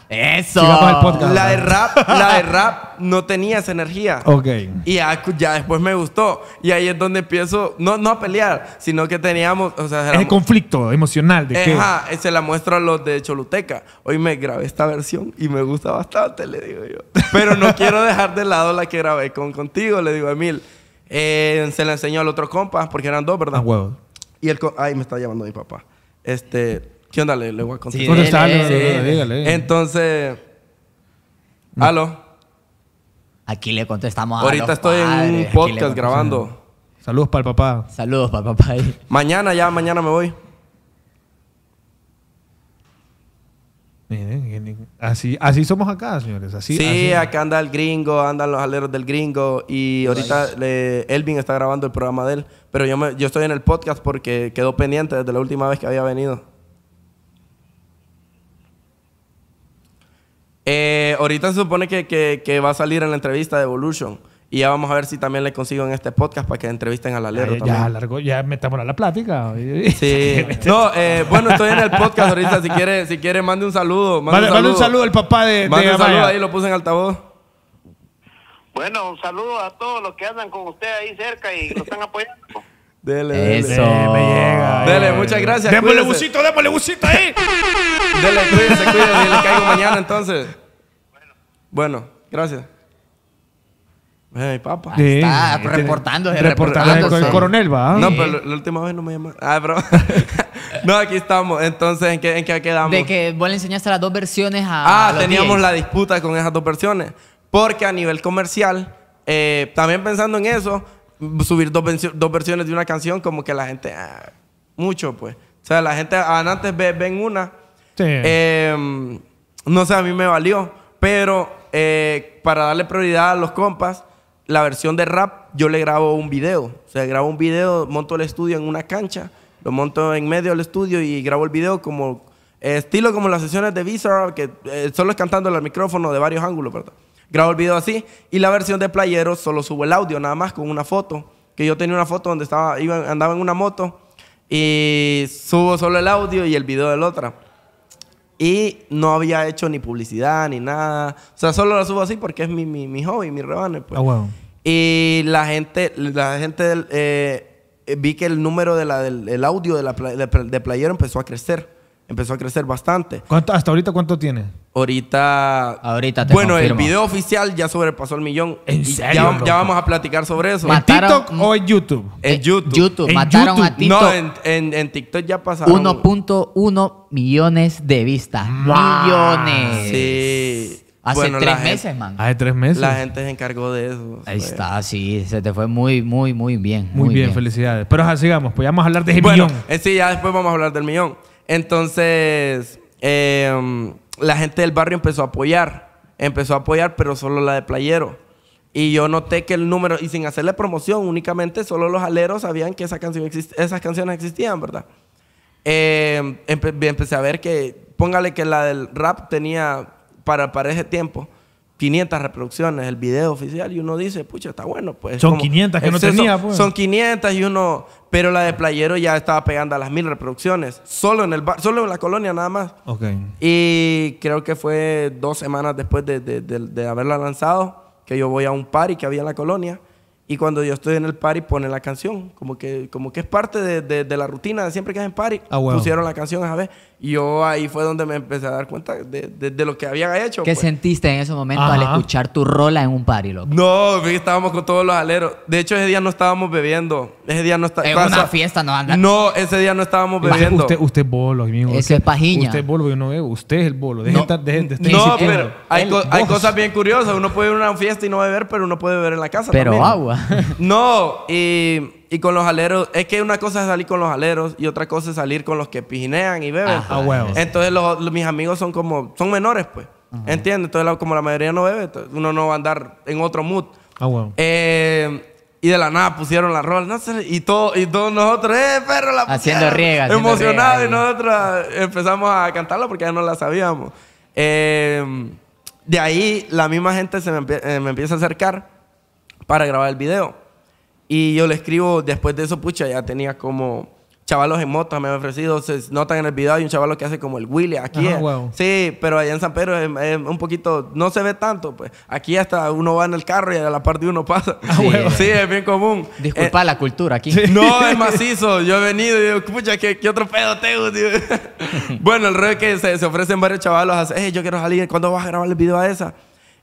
Eso. La de rap, la de rap no tenía esa energía. Ok. Y ya, después me gustó. Y ahí es donde empiezo, no, no a pelear, sino que teníamos. O sea, el conflicto emocional de que. Ajá, se la muestro a los de Choluteca. Hoy me grabé esta versión y me gusta bastante, le digo yo. Pero no quiero dejar de lado la que grabé con contigo, le digo a Emil. Eh, se la enseñó al otro compa, porque eran dos, ¿verdad? Ah, huevos. Y el. Ay, me está llamando mi papá. Este. ¿Qué onda? Le, voy a contestar. Sí, dígale. Entonces, Aquí le contestamos a Ahorita estoy en un podcast grabando. Saludos para el papá. Saludos para el papá. Mañana ya, mañana me voy. así, así somos acá, señores. Así, sí, acá anda el gringo, andan los aleros del gringo. Y ahorita Elvin está grabando el programa de él. Pero yo, yo estoy en el podcast porque quedó pendiente desde la última vez que había venido. Eh, ahorita se supone que, que, va a salir en la entrevista de Evolution. Y ya vamos a ver si también le consigo en este podcast para que entrevisten a la también. Ya, ya, largo, ya metámosla a la plática. Sí. no, eh, bueno, estoy en el podcast ahorita. Si quiere, si quiere mande un saludo. Mande, un, saludo. al papá de. Mande un saludo ahí, lo puse en altavoz. Bueno, un saludo a todos los que andan con usted ahí cerca y nos están apoyando. Dele, dele. Eso. me llega. Eh. Dele, muchas gracias. Démosle cuídense. busito, démosle busito ahí. dele, cuídense, cuídense. le caigo mañana entonces. Bueno. Bueno, gracias. Hey, papá. Está reportando. Reportando con el coronel, va. No, pero la última vez no me llamaron. Ah, bro. no, aquí estamos. Entonces, ¿en qué, ¿en qué, quedamos? De que vos le enseñaste las dos versiones a. Ah, teníamos la disputa con esas dos versiones. Porque a nivel comercial, eh, también pensando en eso, subir dos, dos, versiones de una canción, como que la gente, ah, mucho pues. O sea, la gente antes ven una. Em, no sé, a mí me valió, pero eh, para darle prioridad a los compas, la versión de rap yo le grabo un video. O sea, grabo un video, monto el estudio en una cancha, lo monto en medio del estudio y grabo el video como eh, estilo como las sesiones de Visa, que eh, solo es cantando el micrófono de varios ángulos, ¿verdad? grabo el video así y la versión de Playero solo subo el audio nada más con una foto. Que yo tenía una foto donde estaba, andaba en una moto y subo solo el audio y el video de la otra. Y no había hecho ni publicidad ni nada. O sea, solo la subo así porque es mi, mi, mi hobby, mi rebane. Pues. Ah, y la gente, la gente eh, eh, vi que el número del audio de, la, de Playero empezó a crecer empezó a crecer bastante. ¿Hasta ahorita cuánto tiene? Ahorita. Ahorita Bueno, el video oficial ya sobrepasó el millón. ¿En serio? Ya, vamos a platicar sobre eso. ¿En TikTok o en YouTube? En eh, YouTube. ¿En mataron TikTok. No, en, TikTok ya pasaron. 1.1 millones de vistas. Millones. Sí. Hace tres meses, man. Hace ah, tres meses. La gente se encargó de eso. Ahí está, sí. Se te fue muy, muy, muy bien. Muy, bien, felicidades. Pero sigamos, pues ya vamos a hablar de ese bueno, millón. Eh, sí, ya después vamos a hablar del millón. Entonces, em, la gente del barrio empezó a apoyar. Empezó a apoyar, pero solo la de playero. Y yo noté que el número, y sin hacerle promoción, únicamente solo los aleros sabían que esas canciones existían, ¿verdad? Em, empecé a ver que, póngale que la del rap tenía, para, para ese tiempo, 500 reproducciones el video oficial y uno dice, pucha, está bueno, pues. Son 500 que no tenía, pues. Son 500 y uno, pero la de Playero ya estaba pegando a las mil reproducciones, solo en el solo en la colonia nada más. Y creo que fue dos semanas después de, de haberla lanzado, que yo voy a un party que había en la colonia y cuando yo estoy en el party, pone la canción. Como que, como que es parte de, la rutina de siempre que es en party. Ah, Pusieron la canción a ver. Y yo ahí fue donde me empecé a dar cuenta de, lo que habían hecho. ¿Qué pues. sentiste en ese momento al escuchar tu rola en un party, loco? No, estábamos con todos los aleros. De hecho, ese día no estábamos bebiendo. Ese día no estábamos. En una fiesta no No, ese día no estábamos bebiendo. Usted, usted es bolo, amigo. usted, es pajiña. Usted es bolo, yo no bebo Usted es el bolo. de no, de gente no pero hay, hay, cosas bien curiosas. Uno puede ir a una fiesta y no beber, pero uno puede beber en la casa. Pero agua. no, y, con los aleros, es que una cosa es salir con los aleros y otra cosa es salir con los que pijinean y beben. Pues. Entonces mis amigos son como, son menores pues. ¿Entiendes? Entonces como la mayoría no bebe, uno no va a andar en otro mood. Ah, eh, y de la nada pusieron la rola, no sé, y todos y todos nosotros, eh, perro, la Haciendo riega. Emocionados y nosotros ah, empezamos a cantarla porque ya no la sabíamos. Eh, de ahí la misma gente eh, me empieza a acercar para grabar el video. Y yo le escribo, después de eso, pucha, ya tenía como chavalos en motos me han ofrecido, se notan en el video, hay un chaval que hace como el Willy aquí. Sí, pero allá en San Pedro es, un poquito, no se ve tanto, pues. Aquí hasta uno va en el carro y a la parte de uno pasa. Ah, sí, es bien común. Disculpa eh, la cultura aquí. No, es macizo. Yo he venido y digo, pucha, ¿qué, otro pedo tengo, bueno, el rey es que se, ofrecen varios chavalos, yo quiero salir, ¿cuándo vas a grabar el video a esa?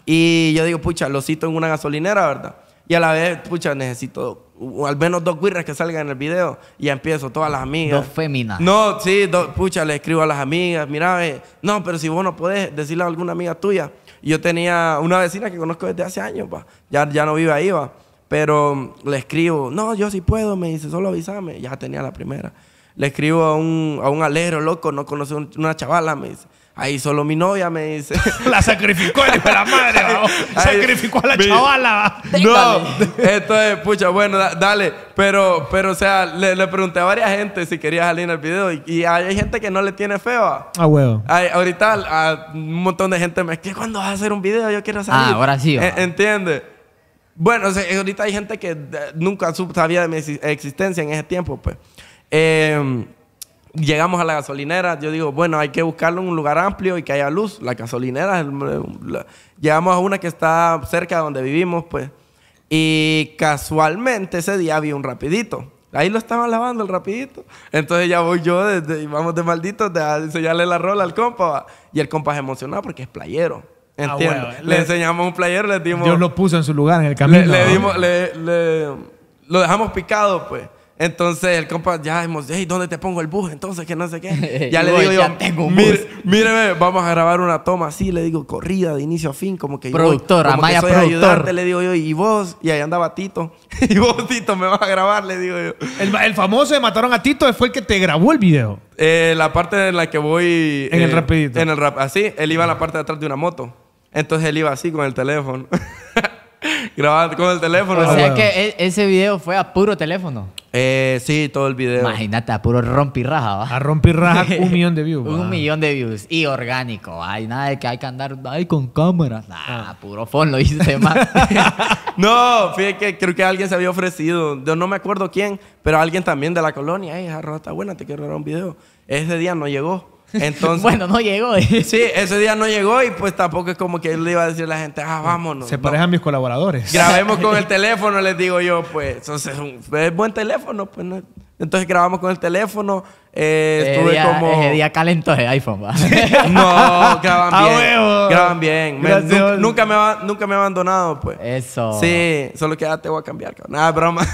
Y yo digo, pucha, lo cito en una gasolinera, ¿verdad? Y a la vez, pucha, necesito al menos dos guirras que salgan en el video. Y empiezo, todas las amigas. Dos féminas. No, sí, pucha, le escribo a las amigas, mira, no, pero si vos no podés decirle a alguna amiga tuya. Yo tenía una vecina que conozco desde hace años, Ya, ya no vive ahí, va. Pero le escribo, no, yo sí puedo, me dice, solo avísame. Ya tenía la primera. Le escribo a un, a un alero, loco, no conoce una chavala, me dice. Ahí solo mi novia me dice. la sacrificó, el hijo de la madre, Sacrificó a la chavala. No, esto pucha, bueno, dale. Pero, pero, o sea, le, pregunté a varias gente si quería salir en el video. Y, hay gente que no le tiene feo. ah, huevo. ahorita un montón de gente me dice, ¿cuándo vas a hacer un video? Yo quiero saber Ah, ahora sí. E, entiende. ¿Entiendes? Bueno, ahorita hay gente que eh, nunca sabía de mi existencia en ese tiempo, pues. Eh, Llegamos a la gasolinera, yo digo, bueno, hay que buscarlo en un lugar amplio y que haya luz. La gasolinera, llegamos a una que está cerca de donde vivimos, pues. Y casualmente ese día había un rapidito. Ahí lo estaban lavando el rapidito. Entonces ya voy yo, desde, vamos de malditos, de enseñarle la rola al compa. Y el compa se emocionó porque es playero. Ah, entiendo le, enseñamos un player, le dimos... Dios lo puso en su lugar, en el camino. Le, le dimos... Le, lo dejamos picado, pues. Entonces el compa, ya hemos, hey, ¿dónde te pongo el bus? Entonces, que no sé qué. Ya le digo yo, ya tengo míreme, vamos a grabar una toma así, le digo, corrida de inicio a fin, como que productor, yo. Amaya productor, le digo yo, y vos, y ahí andaba Tito. y vos, Tito, me vas a grabar, le digo yo. El, famoso de Mataron a Tito fue el que te grabó el video. Eh, la parte en la que voy. En el eh, rapidito. En el rap, así, ah, él iba a la parte de atrás de una moto. Entonces él iba así con el teléfono. grabando con el teléfono. O sea ah, que e, ese video fue a puro teléfono. Eh, sí, todo el video. Imagínate, a puro rompirraja, ¿va? A rompirraja un millón de views. un millón de views. Y orgánico. Hay nada de que hay que andar ahí con cámaras. Nah, ah. puro phone lo hice más. no, fíjate que creo que alguien se había ofrecido. Yo no me acuerdo quién, pero alguien también de la colonia. Ay, Jarro, está buena, te quiero grabar un video. Ese día no llegó. bueno, no llegó. sí, ese día no llegó y pues tampoco es como que él le iba a decir a la gente, ah, vámonos. Se parecen mis colaboradores. Grabemos con el teléfono, les digo yo, pues. Entonces, es buen teléfono, pues. Entonces grabamos con el teléfono. Eh, estuve día, como. Ese día calentó el iPhone, no, graban bien. Graban bien. nunca, me, nunca me he abandonado, pues. Eso. Sí, solo que ahora te voy a cambiar, Nada, broma.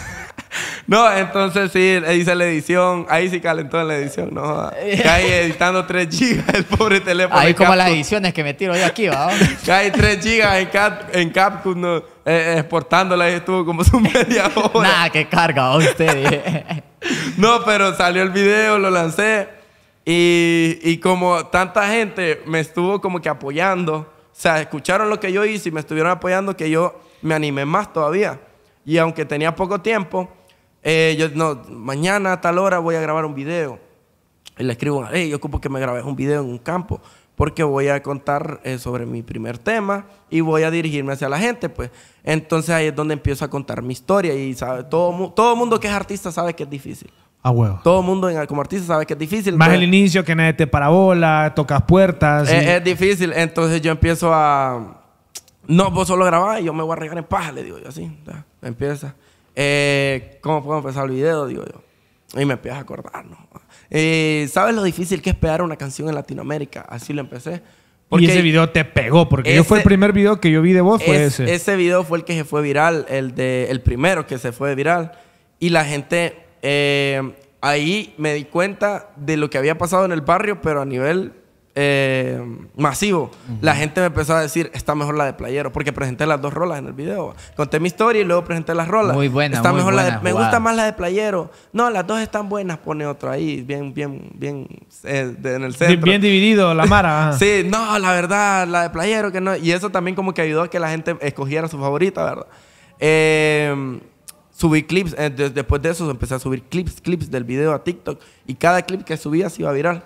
No, entonces sí, hice la edición. Ahí sí calentó en la edición, no Caí editando 3 GB el pobre teléfono. Ahí como las ediciones que me tiro yo aquí, va. Caí 3 GB en, en Capcom, no, eh, exportándola y estuvo como su media hora. Nada, qué carga a usted. no, pero salió el video, lo lancé. Y, y como tanta gente me estuvo como que apoyando, o sea, escucharon lo que yo hice y me estuvieron apoyando que yo me animé más todavía. Y aunque tenía poco tiempo, eh, yo, no, mañana a tal hora voy a grabar un video. Y le escribo, hey, yo ocupo que me grabes un video en un campo, porque voy a contar eh, sobre mi primer tema y voy a dirigirme hacia la gente, pues. Entonces ahí es donde empiezo a contar mi historia y sabe, todo, todo mundo que es artista sabe que es difícil. A huevo. Todo el mundo como artista sabe que es difícil. Más pues. el inicio, que nadie te parabola, tocas puertas. Es, difícil. Entonces yo empiezo a... No, vos solo grabás y yo me voy a regar en paja, le digo yo así. empieza. Eh, ¿Cómo puedo empezar el video? Digo yo. Y me empiezas a acordar, ¿no? ¿Sabes lo difícil que es pegar una canción en Latinoamérica? Así lo empecé. Porque y ese video te pegó, porque ese, yo fue el primer video que yo vi de vos, fue ese. Ese video fue el que se fue viral, el, de, el primero que se fue viral. Y la gente, eh, ahí me di cuenta de lo que había pasado en el barrio, pero a nivel eh, masivo, la gente me empezó a decir, está mejor la de Playero, porque presenté las dos rolas en el video. Conté mi historia y luego presenté las rolas. Muy buena, está mejor Me gusta más la de Playero. No, las dos están buenas, pone otra ahí, bien, bien, bien, eh, en el centro. Bien, dividido, la mara. sí, no, la verdad, la de Playero, que no. Y eso también como que ayudó a que la gente escogiera su favorita, ¿verdad? Em, subí clips. Eh, después de eso empecé a subir clips, clips del video a TikTok. Y cada clip que subía se iba a viral.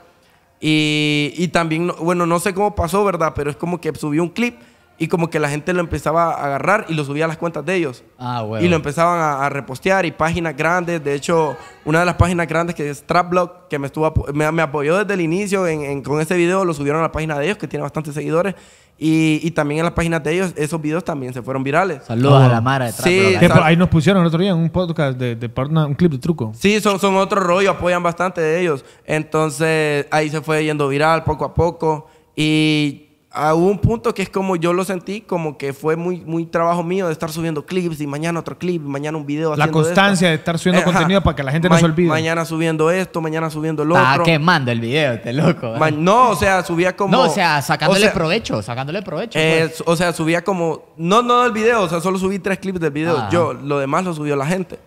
Y, y también, bueno, no sé cómo pasó, ¿verdad? Pero es como que subió un clip y como que la gente lo empezaba a agarrar y lo subía a las cuentas de ellos. Ah, bueno. Y lo empezaban a, repostear y páginas grandes. De hecho, una de las páginas grandes que es Trapblock, que me, estuvo, me, apoyó desde el inicio con ese video, lo subieron a la página de ellos, que tiene bastantes seguidores. Y, también en las páginas de ellos, esos videos también se fueron virales. Saludos a la oh. Mara de sí, ahí nos pusieron el otro día en un podcast de, de, un clip de truco. Sí, son, son otro rollo, apoyan bastante de ellos. Entonces, ahí se fue yendo viral poco a poco. Y a un punto que es como yo lo sentí, como que fue muy, muy trabajo mío de estar subiendo clips y mañana otro clip, mañana un video. La constancia de estar subiendo eh, contenido para que la gente no se olvide. Mañana subiendo esto, mañana subiendo lo otro. Ah, quemando el video, este loco. no, o sea, subía como. No, o sea, sacándole provecho, sacándole provecho. Pues. Eh, o sea, subía como. No, no del video, o sea, solo subí tres clips del video. Ah. Yo, lo demás lo subió la gente.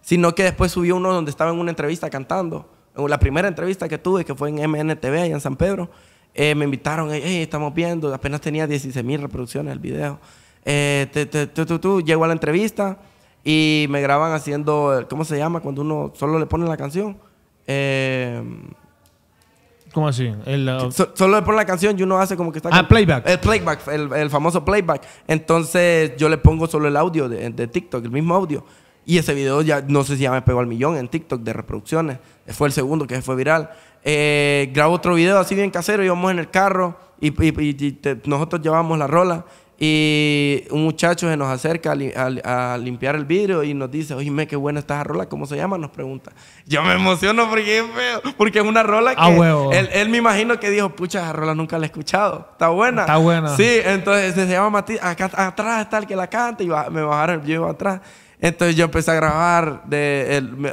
Sino que después subió uno donde estaba en una entrevista cantando. En la primera entrevista que tuve, que fue en MNTV, allá en San Pedro eh, me invitaron, estamos viendo, apenas tenía 16 mil reproducciones el video. Eh, llego a la entrevista y me graban haciendo, ¿cómo se llama? Cuando uno solo le pone la canción. Eh, ¿Cómo así? solo le pone la canción y uno hace como que está... Ah, playback. El playback, el, famoso playback. Entonces yo le pongo solo el audio de, de TikTok, el mismo audio. Y ese video ya no sé si ya me pegó al millón en TikTok de reproducciones. Fue el segundo que fue viral eh, grabo otro video así bien casero, íbamos en el carro y, nosotros llevamos la rola y un muchacho se nos acerca a, limpiar el vidrio y nos dice, oye, qué buena está esa rola, ¿cómo se llama? Nos pregunta. Yo me emociono porque es feo, porque es una rola ah, que Él, me imagino que dijo, pucha, esa rola nunca la he escuchado, está buena. Está buena. Sí, entonces se llama Matías, acá atrás está el que la canta y me bajaron yo atrás. Entonces yo empecé a grabar,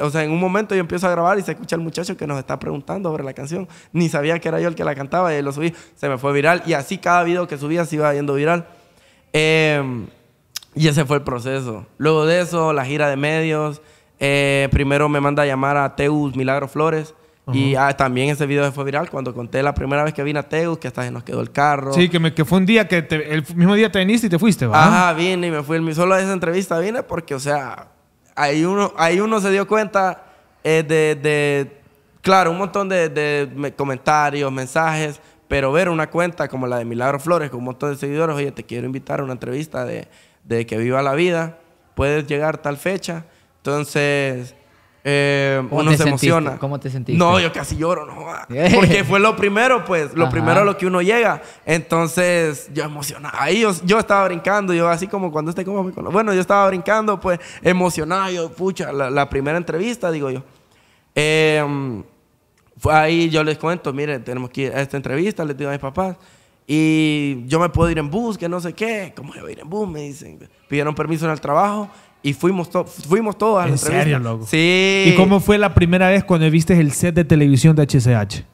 o sea, en un momento yo empiezo a grabar y se escucha el muchacho que nos está preguntando sobre la canción. Ni sabía que era yo el que la cantaba y lo subí, se me fue viral y así cada video que subía se iba yendo viral. Em, y ese fue el proceso. Luego de eso, la gira de medios. Eh, primero me manda a llamar a Teus Milagro Flores y ah, también ese video fue viral cuando conté la primera vez que vine a Teus, que hasta se nos quedó el carro. Sí, que, fue un día que el mismo día te viniste y te fuiste, ¿verdad? Ajá, vine y me fui. Solo a esa entrevista vine porque, o sea, ahí uno, ahí uno se dio cuenta eh, de, claro, un montón de, comentarios, mensajes, pero ver una cuenta como la de Milagro Flores con un montón de seguidores, oye, te quiero invitar a una entrevista de, de que viva la vida, puedes llegar tal fecha. Entonces eh, uno se emociona. ¿Cómo te sentiste? No, yo casi lloro, no. Porque fue lo primero, pues, lo primero a lo que uno llega. Entonces, yo emocionado. Ahí yo, estaba brincando, yo así como cuando esté como Bueno, yo estaba brincando, pues, emocionado. Yo, pucha, la, primera entrevista, digo yo. Em, fue ahí yo les cuento, miren, tenemos que ir a esta entrevista, les digo a mis papás. Y yo me puedo ir en bus, que no sé qué. ¿Cómo yo voy a ir en bus? Me dicen. Pidieron permiso en el trabajo y fuimos, fuimos todos a la ¿En entrevista. serio, loco? Sí. ¿Y cómo fue la primera vez cuando viste el set de televisión de HCH?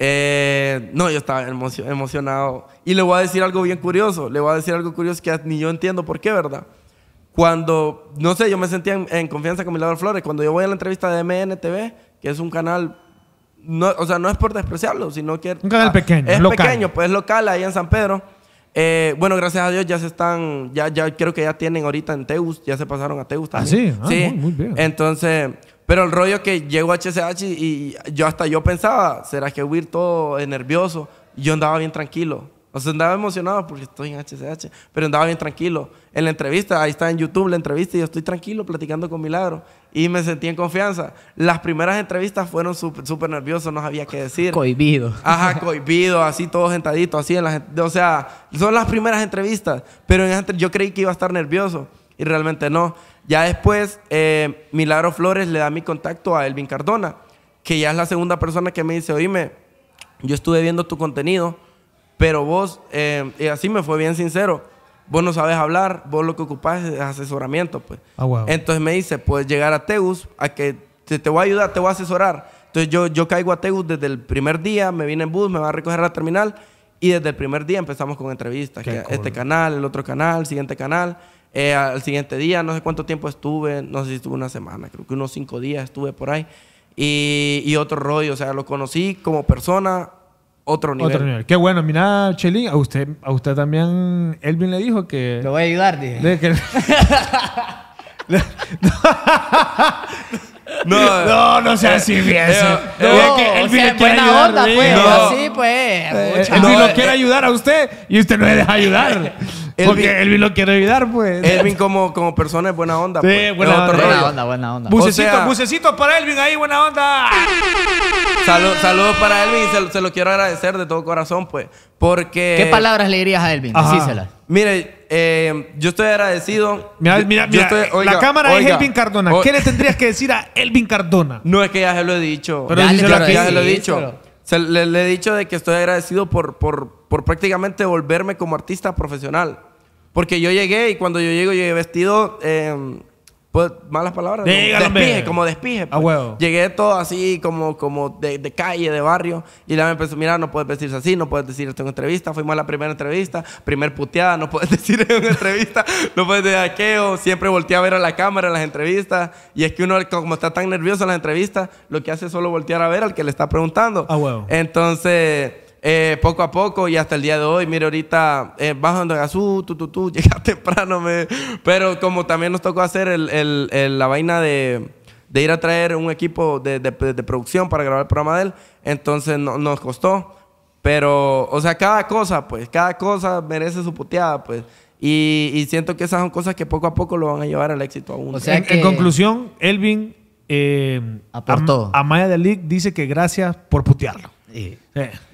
Eh, no, yo estaba emocionado. Y le voy a decir algo bien curioso. Le voy a decir algo curioso que ni yo entiendo por qué, ¿verdad? Cuando, no sé, yo me sentía en, confianza con Milagro Flores. Cuando yo voy a la entrevista de MNTV, que es un canal no, o sea, no es por despreciarlo, sino que... Un canal ah, pequeño, Es pequeño, pues es local ahí en San Pedro. Eh, bueno, gracias a Dios ya se están, ya, ya creo que ya tienen ahorita en Teus, ya se pasaron a Teus ah, también. sí? Ah, sí. Muy, bien. Entonces, pero el rollo que llegó a HCH y, yo hasta yo pensaba, ¿será que huir todo nervioso? Yo andaba bien tranquilo. O sea, andaba emocionado porque estoy en HCH, pero andaba bien tranquilo. En la entrevista, ahí está en YouTube la entrevista y yo estoy tranquilo platicando con Milagro. Y me sentí en confianza. Las primeras entrevistas fueron súper nervioso, no sabía qué decir. Cohibido. Ajá, cohibido, así todo sentadito, así en la O sea, son las primeras entrevistas, pero yo creí que iba a estar nervioso y realmente no. Ya después, eh, Milagro Flores le da mi contacto a Elvin Cardona, que ya es la segunda persona que me dice, oíme, yo estuve viendo tu contenido pero vos, eh, y así me fue bien sincero, vos no sabes hablar, vos lo que ocupás es asesoramiento, pues. Ah, Entonces me dice, puedes llegar a Tegus, a que te, voy a ayudar, te voy a asesorar. Entonces yo, yo caigo a Tegus desde el primer día, me vine en bus, me va a recoger a la terminal y desde el primer día empezamos con entrevistas. Este canal, el otro canal, el siguiente canal. Eh, al siguiente día, no sé cuánto tiempo estuve, no sé si estuve una semana, creo que unos cinco días estuve por ahí. Y, y otro rollo, o sea, lo conocí como persona, otro nivel. Qué bueno, mira, Chelín, a usted, a usted también, Elvin le dijo que. Lo voy a ayudar, dije. no, no, no sea así, bien que Elvin le quiere ayudar. Onda, pues, no. pues. Eh, Elvin lo quiere ayudar a usted y usted no le deja ayudar. Porque Elvin lo quiere ayudar, pues. Elvin como, como persona es buena onda. Pues. buena, onda, buena onda. Buena onda, Bucecito, bucecito para Elvin ahí, buena onda. saludos para Elvin se, lo quiero agradecer de todo corazón, pues. Porque... ¿Qué palabras le dirías a Elvin? se Mire, eh, yo estoy agradecido. Mira, mira, mira la cámara es Elvin Cardona. ¿Qué le tendrías que decir a Elvin Cardona? No es que ya se lo he dicho. Pero ya, ya se lo he dicho le, he dicho de que estoy agradecido por, por, prácticamente volverme como artista profesional. Porque yo llegué y cuando yo llego llegué vestido em, pues, malas palabras. Dígalo, como despije, como despije. Pues. A huevo. Llegué todo así, como, como de, calle, de barrio. Y la me empezó, mirar. no puedes decirse así, no puedes decir esto en entrevista. Fuimos a la primera entrevista, primer puteada, no puedes decir en entrevista, no puedes decir aqueo. Siempre volteé a ver a la cámara en las entrevistas. Y es que uno, como está tan nervioso en las entrevistas, lo que hace es solo voltear a ver al que le está preguntando. A huevo. Entonces eh, poco a poco y hasta el día de hoy, mire, ahorita bajando en azul, tú, tú, tú, temprano, pero como también nos tocó hacer la vaina de, ir a traer un equipo de, producción para grabar el programa de él, entonces no, nos costó, pero, o sea, cada cosa, pues, cada cosa merece su puteada, pues. Y, siento que esas son cosas que poco a poco lo van a llevar al éxito aún. O en, conclusión, Elvin a eh, aportó. Amaya de dice que gracias por putearlo. Eh,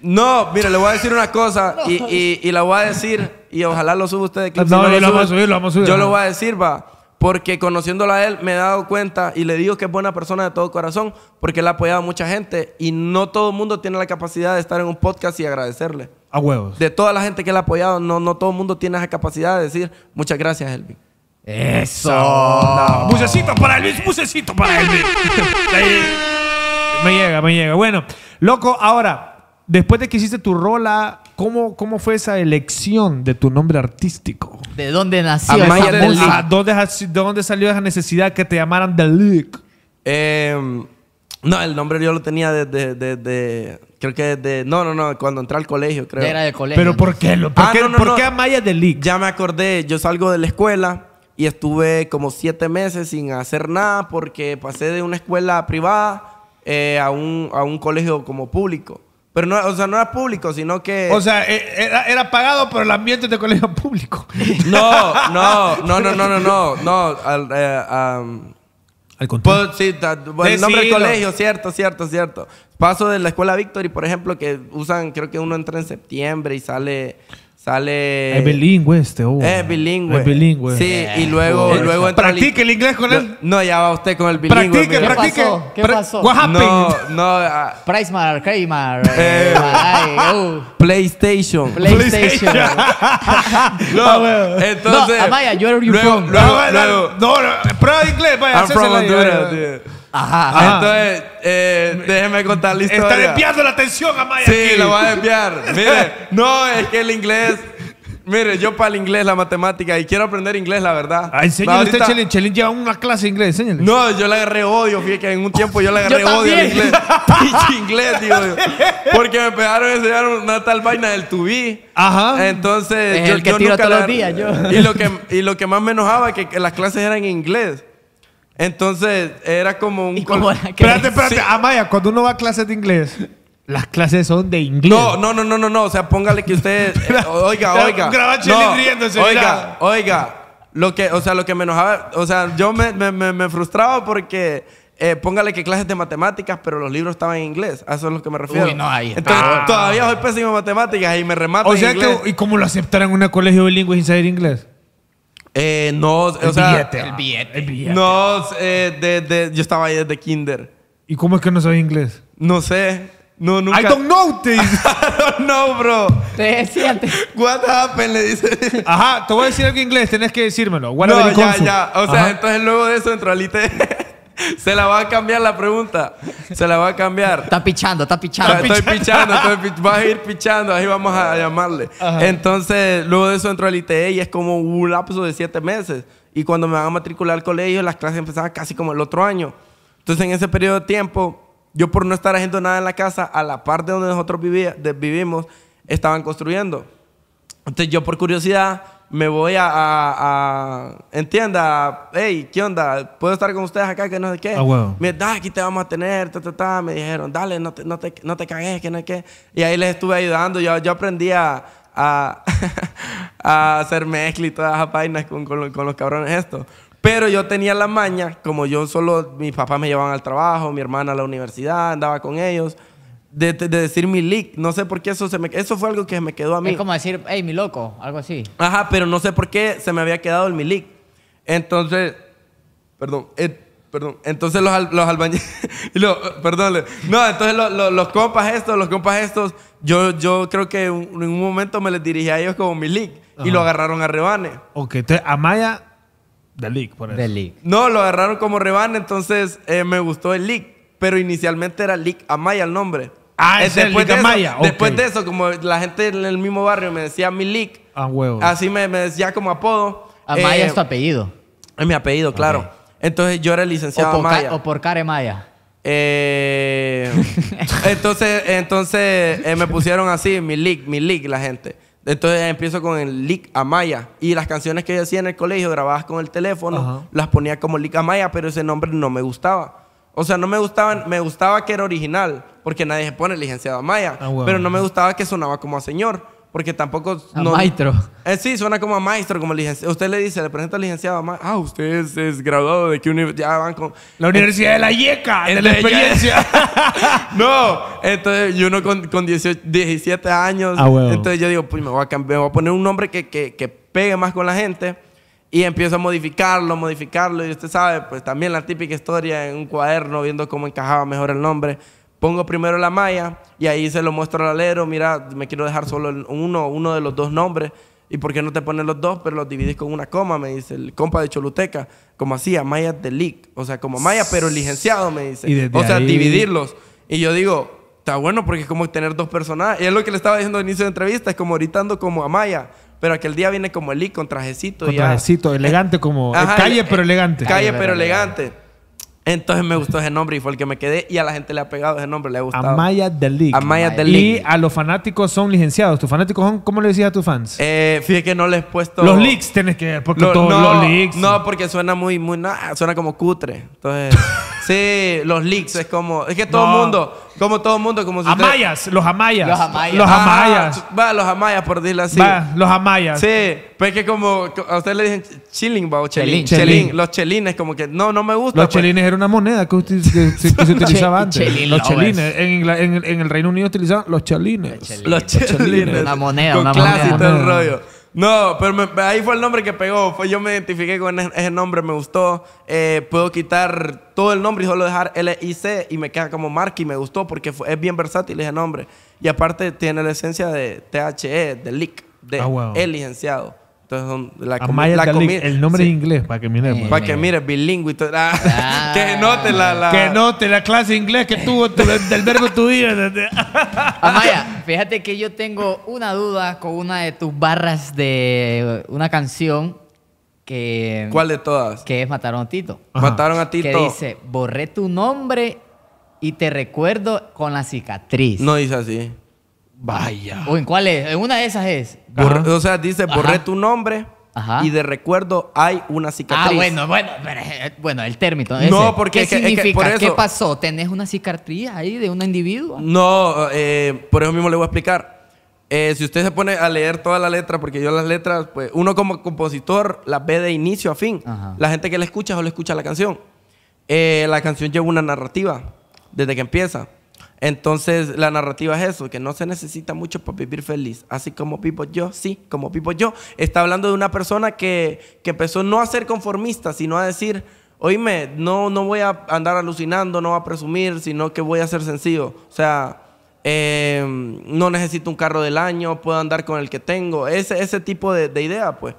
no, mire, le voy a decir una cosa y, la voy a decir y ojalá lo suba usted No, a subir, lo vamos a subir. Yo lo voy a decir, va. Porque conociéndola a él me he dado cuenta y le digo que es buena persona de todo corazón porque él ha apoyado a mucha gente y no todo el mundo tiene la capacidad de estar en un podcast y agradecerle. A huevos. De toda la gente que él ha apoyado, no, no todo el mundo tiene esa capacidad de decir muchas gracias, Elvin. Eso. Bucecito para Elvis, bucecito para Elvis. me llega, me llega. Bueno, loco, ahora, después de que hiciste tu rola, ¿cómo, cómo fue esa elección de tu nombre artístico? ¿De dónde nació? ¿dónde, ¿De dónde salió esa necesidad que te llamaran The em, no, el nombre yo lo tenía desde... creo que desde... No, no, no. Cuando entré al colegio, creo. Era de colegio. ¿Pero por qué? ¿Por, ah, qué, Amaya The Ya me acordé. Yo salgo de la escuela y estuve como siete meses sin hacer nada porque pasé de una escuela privada eh, a, un, colegio como público. Pero no, o sea, no era público, sino que. O sea, eh, era, pagado, por el ambiente de colegio público. No, no, no, no, no, no, no. al, eh, al Sí, el nombre del colegio, cierto, cierto, cierto. Paso de la escuela Victory, por ejemplo, que usan, creo que uno entra en septiembre y sale Sale. Es bilingüe este, oh. Es bilingüe. Es bilingüe. Sí, y eh, luego, eh, luego entra Practique el inglés con él. No, ya va usted con el bilingüe. Practique, practique. ¿Qué pasó? ¿Qué pasó? What happened? No, no. Uh... Ah. Pricemar, Kramer. Eh. Uh. PlayStation. PlayStation. no, no, entonces. No, Amaya, yo era luego, luego, luego, No, no, prueba de inglés, vaya. I'm from Honduras, Ajá. Entonces, eh, déjeme contar la historia. Está desviando la atención a Maya. Sí, aquí. la va a desviar. Mire, no, es que el inglés. Mire, yo para el inglés, la matemática, y quiero aprender inglés, la verdad. Ah, enséñale usted, Chelín. Chelín lleva una clase de inglés, enséñale. No, yo le agarré odio, fíjate que en un tiempo yo le agarré odio al inglés. Pinche inglés, digo Porque me empezaron a enseñar una tal vaina del tubí. Ajá. Entonces, yo, el que yo los días, yo. Y lo que, y lo que más me enojaba es que las clases eran en inglés. Entonces era como un. espérate, espérate. Amaya, ah, cuando uno va a clases de inglés, las clases son de inglés. No, no, no, no, no. O sea, póngale que ustedes... oiga, oiga. Oiga, oiga. Lo que, o sea, lo que me enojaba. O sea, yo me, frustraba porque. Eh, póngale que clases de matemáticas, pero los libros estaban en inglés. A eso es lo que me refiero. Uy, no, ahí todavía soy pésimo en matemáticas y me remato O sea, Que, ¿y cómo lo aceptarán en un colegio bilingüe sin saber inglés? Eh, no, el o sea, billete, el billete. No, eh, de, de, yo estaba ahí desde kinder. ¿Y cómo es que no sabía inglés? No sé. No, nunca. I don't know this. I bro. Te sientes. What happened? Le dice. Ajá, te voy a decir algo en inglés, tenés que decírmelo. What no, ya, ya. O sea, entonces luego de eso entró al IT. E. Se la va a cambiar la pregunta. Se la va a cambiar. Está pichando, está pichando. estoy pichando, estoy vas a ir pichando, ahí vamos a llamarle. Entonces, luego de eso entró el ITE y es como un lapso de siete meses. Y cuando me van a matricular al colegio, las clases empezaban casi como el otro año. Entonces, en ese periodo de tiempo, yo por no estar haciendo nada en la casa, a la parte donde nosotros vivía, vivimos, estaban construyendo. Entonces, yo por curiosidad me voy a, entienda, hey, ¿qué onda? ¿Puedo estar con ustedes acá? Que no sé qué. Ah, me aquí te vamos a tener, ta, ta, Me dijeron, dale, no te, no te, no te cagues, que no sé qué. Y ahí les estuve ayudando. Yo, yo aprendí a, a, hacer mezcla y todas esas vainas con, con, los cabrones esto Pero yo tenía la maña, como yo solo, mis papás me llevaban al trabajo, mi hermana a la universidad, andaba con ellos de, decir mi leak. No sé por qué eso se me... Eso fue algo que me quedó a mí. Es como decir, hey, mi loco, algo así. Ajá, pero no sé por qué se me había quedado el mi leak. Entonces, perdón, eh, perdón. Entonces los, los albañiles... perdón. No, entonces los compas estos, los compas estos, yo, yo creo que en un momento me les dirigí a ellos como mi leak. Y lo agarraron a rebane. Ok, Amaya... De leak, por eso. The leak. No, lo agarraron como rebane, entonces eh, me gustó el leak. Pero inicialmente era Leak Amaya el nombre. Ah, eh, después, de eso, de eso, como la gente en el mismo barrio me decía Milik. Ah, Así me, decía como apodo. Amaya ah, es tu eh, apellido. Es mi apellido, claro. Entonces yo era licenciado o por Maya. o por Care Maya. Eh, entonces entonces eh, me pusieron así, mi mi Milik, la gente. Entonces empiezo con el a Amaya. Y las canciones que yo hacía en el colegio, grabadas con el teléfono, las ponía como Lick Amaya, pero ese nombre no me gustaba. O sea, no me gustaban, me gustaba que era original, porque nadie se pone licenciado Maya. Ah, pero no me gustaba que sonaba como a señor, porque tampoco. no, maestro. Eh, sí, suena como a maestro, como licenciado. Usted le dice, le presenta al licenciado Maya. Ah, usted es, graduado de qué universidad. van La Universidad de la Yeca, En la experiencia. no, entonces yo uno con, 17 años. Ah, entonces yo digo, pues me voy, a cambiar, me voy a poner un nombre que, que pegue más con la gente. Y empiezo a modificarlo, modificarlo. Y usted sabe, pues también la típica historia en un cuaderno, viendo cómo encajaba mejor el nombre. Pongo primero la maya y ahí se lo muestro al alero. Mira, me quiero dejar solo uno, uno de los dos nombres. ¿Y por qué no te pones los dos? Pero los divides con una coma, me dice el compa de Choluteca. Como hacía, Maya de O sea, como Maya, pero licenciado, me dice. o sea, dividirlos. Y yo digo, está bueno porque es como tener dos personas. Y es lo que le estaba diciendo al inicio de la entrevista. Es como gritando como a Maya. Pero aquel día viene como el leak con trajecito. Con trajecito, elegante como... calle pero elegante. Calle pero elegante. Entonces me gustó ese nombre y fue el que me quedé. Y a la gente le ha pegado ese nombre, le ha gustado. Amaya del League. Amaya del League. Y a los fanáticos son licenciados. ¿Tus fanáticos son, cómo le decías a tus fans? Eh, fíjate que no les he puesto. Los leaks tienes que. Porque todos los leaks. No, porque suena muy. muy suena como cutre. Entonces. sí, los leaks es como. Es que todo el mundo. Como todo mundo, como si Amayas, los amayas. Los amayas. Los ah, amayas. Va, los amayas, por decirlo así. Va, los amayas. Sí, pues que como a ustedes le dicen chilling, va, o chelín. Los chelines, como que no, no me gusta. Los pues. chelines era una moneda que, se, utilizaba antes. los chelines. Pues. En, chelines. en el- Reino Unido utilizaban los chelines. Los chelines. Una moneda, una el rollo. No, pero ahí fue el nombre que pegó. Fue, yo me identifiqué con ese nombre, me gustó. Eh, puedo quitar todo el nombre y solo dejar L-I-C y me queda como Marky. Me gustó porque es bien versátil ese nombre. Y aparte tiene la esencia de THE, de LIC, de ah, e licenciado. Entonces, la, el nombre es inglés, para que mire. Para que mire, bilingüe. Ah, que ah. note la, Que note la clase inglés que tuvo del verbo tu Amaya, fíjate que yo tengo una duda con una de tus barras de una canción que. ¿Cuál de todas? Que es Mataron a Tito. Mataron a Tito. Que dice: Borré tu nombre y te recuerdo con la cicatriz. No dice así. Vaya. ¿O en cuál es? En una de esas es. o sea, dice, borré tu nombre y de recuerdo hay una cicatriz. Ah, bueno, bueno, eh, bueno, el término. No, porque ¿Qué ¿Qué pasó? ¿Tenés una cicatriz ahí de un individuo? No, eh, por eso mismo le voy a explicar. Eh, si usted se pone a leer toda la letra, porque yo las letras, pues uno como compositor las ve de inicio a fin. La gente que la escucha solo escucha la canción. la canción lleva una narrativa desde que empieza. Entonces, la narrativa es eso, que no se necesita mucho para vivir feliz. Así como Pipo Yo, sí, como Pipo Yo. Está hablando de una persona que, empezó no a ser conformista, sino a decir, oíme, no, no voy a andar alucinando, no voy a presumir, sino que voy a ser sencillo. O sea, em, no necesito un carro del año, puedo andar con el que tengo. Ese, ese tipo de idea, pues.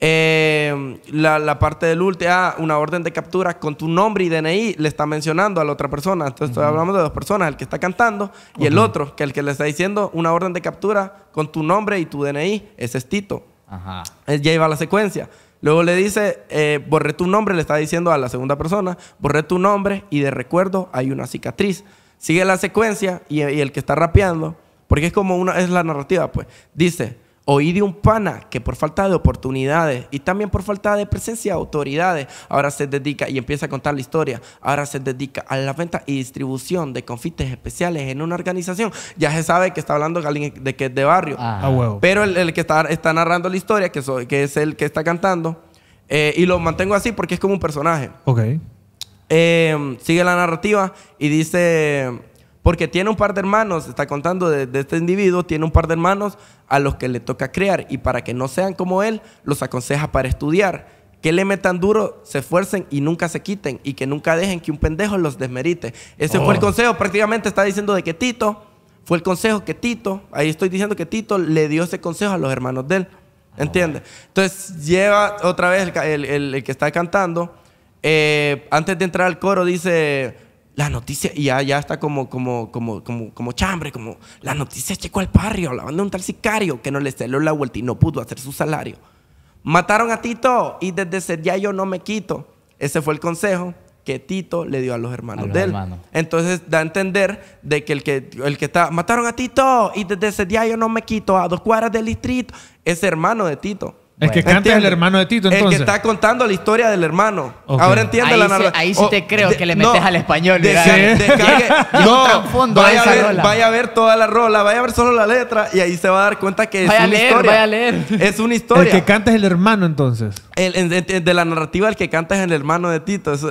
Em, la, parte del último ah, una orden de captura con tu nombre y DNI le está mencionando a la otra persona. Entonces, uh de dos personas, el que está cantando y el otro, que el que le está diciendo una orden de captura con tu nombre y tu DNI, es Tito. Ajá. Ya iba la secuencia. Luego le dice, eh, borré tu nombre, le está diciendo a la segunda persona, borré tu nombre y de recuerdo hay una cicatriz. Sigue la secuencia y, y el que está rapeando, porque es como una, es la narrativa, pues, dice, Oí de un pana que por falta de oportunidades y también por falta de presencia de autoridades, ahora se dedica y empieza a contar la historia. Ahora se dedica a la venta y distribución de confites especiales en una organización. Ya se sabe que está hablando alguien de que es de barrio. Ah. huevo. Pero el, que está, narrando la historia, que, es el que está cantando, eh, y lo mantengo así porque es como un personaje. Ok. Eh, sigue la narrativa y dice porque tiene un par de hermanos, está contando de, este individuo, tiene un par de hermanos a los que le toca crear y para que no sean como él, los aconseja para estudiar. Que le metan duro, se esfuercen y nunca se quiten y que nunca dejen que un pendejo los desmerite. Ese fue el oh. consejo, prácticamente está diciendo de que Tito fue el consejo que Tito, ahí estoy diciendo que Tito le dio ese consejo a los hermanos de él. ¿Entiendes? Entonces lleva otra vez el, que está cantando. Eh, antes de entrar al coro dice, la noticia, y ya, está como, como, como, como, como chambre, como la noticia llegó al barrio, la banda de un tal sicario que no le celó la vuelta y no pudo hacer su salario. Mataron a Tito y desde ese día yo no me quito. Ese fue el consejo que Tito le dio a los hermanos de él. Entonces da a entender de que el, que el que está, mataron a Tito y desde ese día yo no me quito, a dos cuadras del distrito, es hermano de Tito el que canta es el hermano de Tito, El que está contando la historia del hermano. Ahora entiende la narrativa Ahí sí oh, te creo que le metes al español. no, vaya, a ver, toda la rola, vaya a ver solo la letra y ahí se va a dar cuenta que es una historia. Vaya a leer. Es una historia. El que canta es el hermano, entonces. de la narrativa, el que canta es el hermano de Tito. Eso,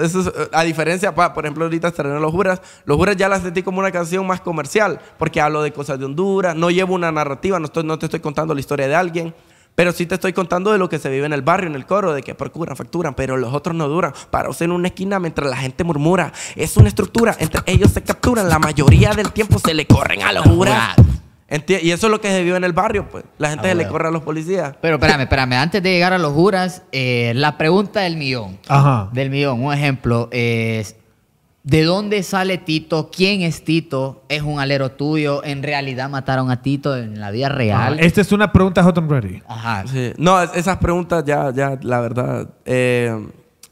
a diferencia, pa, por ejemplo, ahorita estrenó Los Juras. Los Juras ya las sentí como una canción más comercial porque hablo de cosas de Honduras, no llevo una narrativa, no, estoy, no te estoy contando la historia de alguien. Pero sí te estoy contando de lo que se vive en el barrio, en el coro, de que procuran, facturan, pero los otros no duran. Paros en una esquina mientras la gente murmura. Es una estructura, entre ellos se capturan. La mayoría del tiempo se le corren a los juras y eso es lo que se vive en el barrio, pues. La gente se le corre a los policías. Pero espérame, espérame. Antes de llegar a los juras, eh, la pregunta del millón. Ajá. Del millón. Un ejemplo es... Eh, ¿De dónde sale Tito? ¿Quién es Tito? ¿Es un alero tuyo? ¿En realidad mataron a Tito en la vida real? Esta es una pregunta hot and ready. Ajá. No, esas preguntas ya, ya la verdad, eh,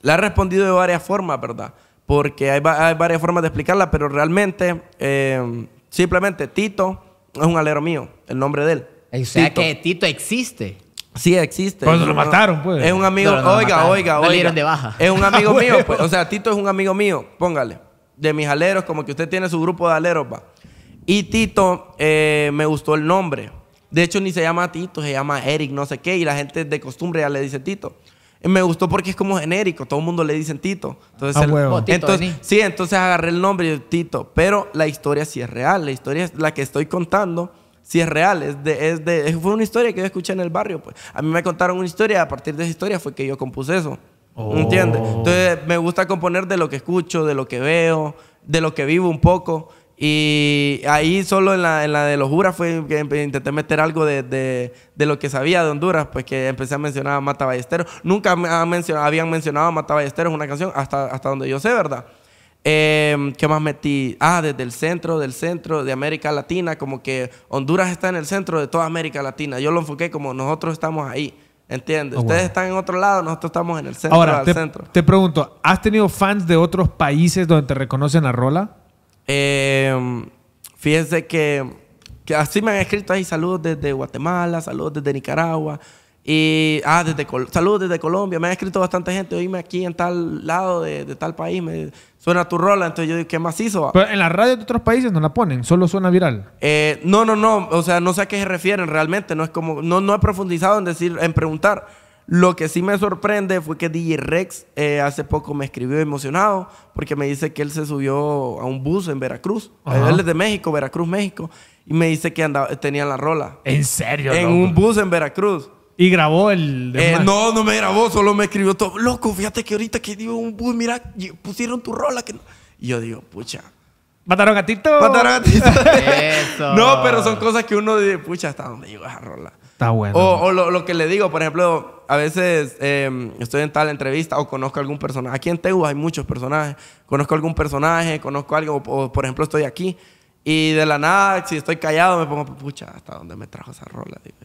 la he respondido de varias formas, ¿verdad? Porque hay, varias formas de explicarla, pero realmente, eh, simplemente Tito es un alero mío, el nombre de él. O sea que Tito existe. Sí, existe. Cuando lo mataron, pues. Es un amigo, oiga, oiga, oiga, de baja. Es un amigo ah, mío, pues. O sea, Tito es un amigo mío, póngale. De mis aleros, como que usted tiene su grupo de aleros, va. Y Tito, eh, me gustó el nombre. De hecho, ni se llama Tito, se llama Eric, no sé qué. Y la gente de costumbre ya le dice Tito. me gustó porque es como genérico, todo el mundo le dice Tito. Entonces, ah, oh, sí, entonces agarré el nombre de Tito. Pero la historia sí es real, la historia es la que estoy contando si es real. Es de, es de, fue una historia que yo escuché en el barrio. Pues. A mí me contaron una historia, a partir de esa historia fue que yo compuse eso. Oh. ¿Entiendes? Entonces me gusta componer de lo que escucho, de lo que veo, de lo que vivo un poco. Y ahí solo en la, en la de los Juras fue que intenté meter algo de, de, lo que sabía de Honduras, pues que empecé a mencionar a Mata Ballesteros. Nunca mencionado, habían mencionado a Mata Ballesteros una canción, hasta, hasta donde yo sé, ¿verdad? Em, ¿Qué más metí? Ah, desde el centro, del centro de América Latina, como que Honduras está en el centro de toda América Latina. Yo lo enfoqué como nosotros estamos ahí. ¿Entiendes? Oh, Ustedes están en otro lado, nosotros estamos en el centro. Ahora, te, pregunto, ¿has tenido fans de otros países donde te reconocen la rola? Em, fíjense que, que así me han escrito ahí saludos desde Guatemala, saludos desde Nicaragua, y, ah, desde saludos desde Colombia. Me han escrito bastante gente. Oíme aquí en tal lado de, tal país. Me suena tu rola. Entonces yo digo, ¿qué macizo? Pero en la radio de otros países no la ponen, solo suena viral. Eh, no, no, no. O sea, no sé a qué se refieren realmente. No es como, no, no he profundizado en decir, en preguntar. Lo que sí me sorprende fue que DJ Rex eh, hace poco me escribió emocionado porque me dice que él se subió a un bus en Veracruz. Él es de México, Veracruz, México. Y me dice que andaba, tenía la rola. ¿En serio? En un bus en Veracruz. Y grabó el. Eh, no, no me grabó, solo me escribió todo. Loco, fíjate que ahorita que digo un bus, pues mira, pusieron tu rola. Que Y yo digo, pucha. ¿Mataron a Mataron a Eso. no, pero son cosas que uno dice, pucha, ¿hasta dónde llegó esa rola? Está bueno. O, lo, que le digo, por ejemplo, a veces em, estoy en tal entrevista o conozco algún personaje. Aquí en Teguas hay muchos personajes. Conozco algún personaje, conozco algo, por ejemplo, estoy aquí. Y de la nada, si estoy callado, me pongo, pucha, ¿hasta dónde me trajo esa rola? Digo.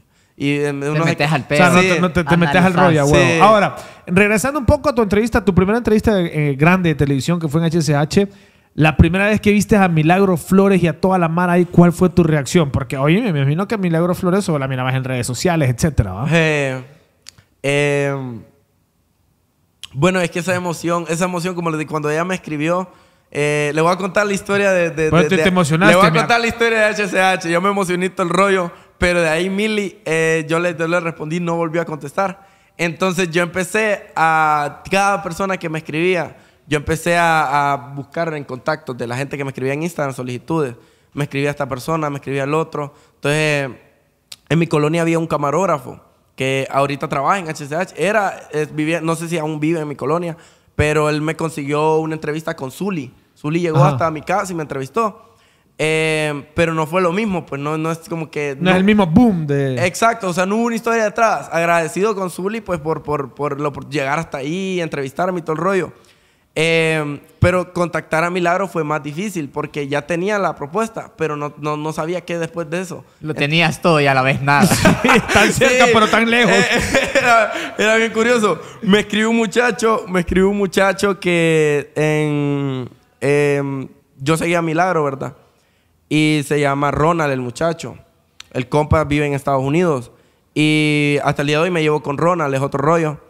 Y eh, te metes al pedo. O sea, no, te, metes al rollo, Ahora, regresando un poco a tu entrevista, tu primera entrevista eh, grande de televisión que fue en HCH, la primera vez que viste a Milagro Flores y a toda la mara ahí, ¿cuál fue tu reacción? Porque, oye, me imagino que Milagro Flores o la mirabas en redes sociales, etcétera, eh, bueno, es que esa emoción, esa emoción, como cuando ella me escribió, le voy a contar la historia de. de, pues de, te le voy a contar la historia de HCH. Yo me emocioné el rollo pero de ahí Mili, eh, yo le, le respondí, no volvió a contestar. Entonces yo empecé a cada persona que me escribía, yo empecé a, buscar en contacto de la gente que me escribía en Instagram solicitudes. Me escribía esta persona, me escribía el otro. Entonces, en mi colonia había un camarógrafo que ahorita trabaja en HCH. Era, no sé si aún vive en mi colonia, pero él me consiguió una entrevista con Zuli. Zuli llegó hasta mi casa y me entrevistó. Em, pero no fue lo mismo, pues no, no es como que... No, es el mismo boom de... Exacto, o sea, no hubo una historia detrás. Agradecido con Zully, pues, por, por, llegar hasta ahí, entrevistarme y todo el rollo. Em, pero contactar a Milagro fue más difícil porque ya tenía la propuesta, pero no, sabía qué después de eso. Lo tenías todo y a la vez nada. tan cerca pero tan eh, lejos. Eh, era, bien curioso. Me escribió un muchacho, me escribió un muchacho que en... Em, yo seguía a Milagro, ¿verdad? Y se llama Ronald, el muchacho. El compa vive en Estados Unidos. Y hasta el día de hoy me llevo con Ronald, es otro rollo.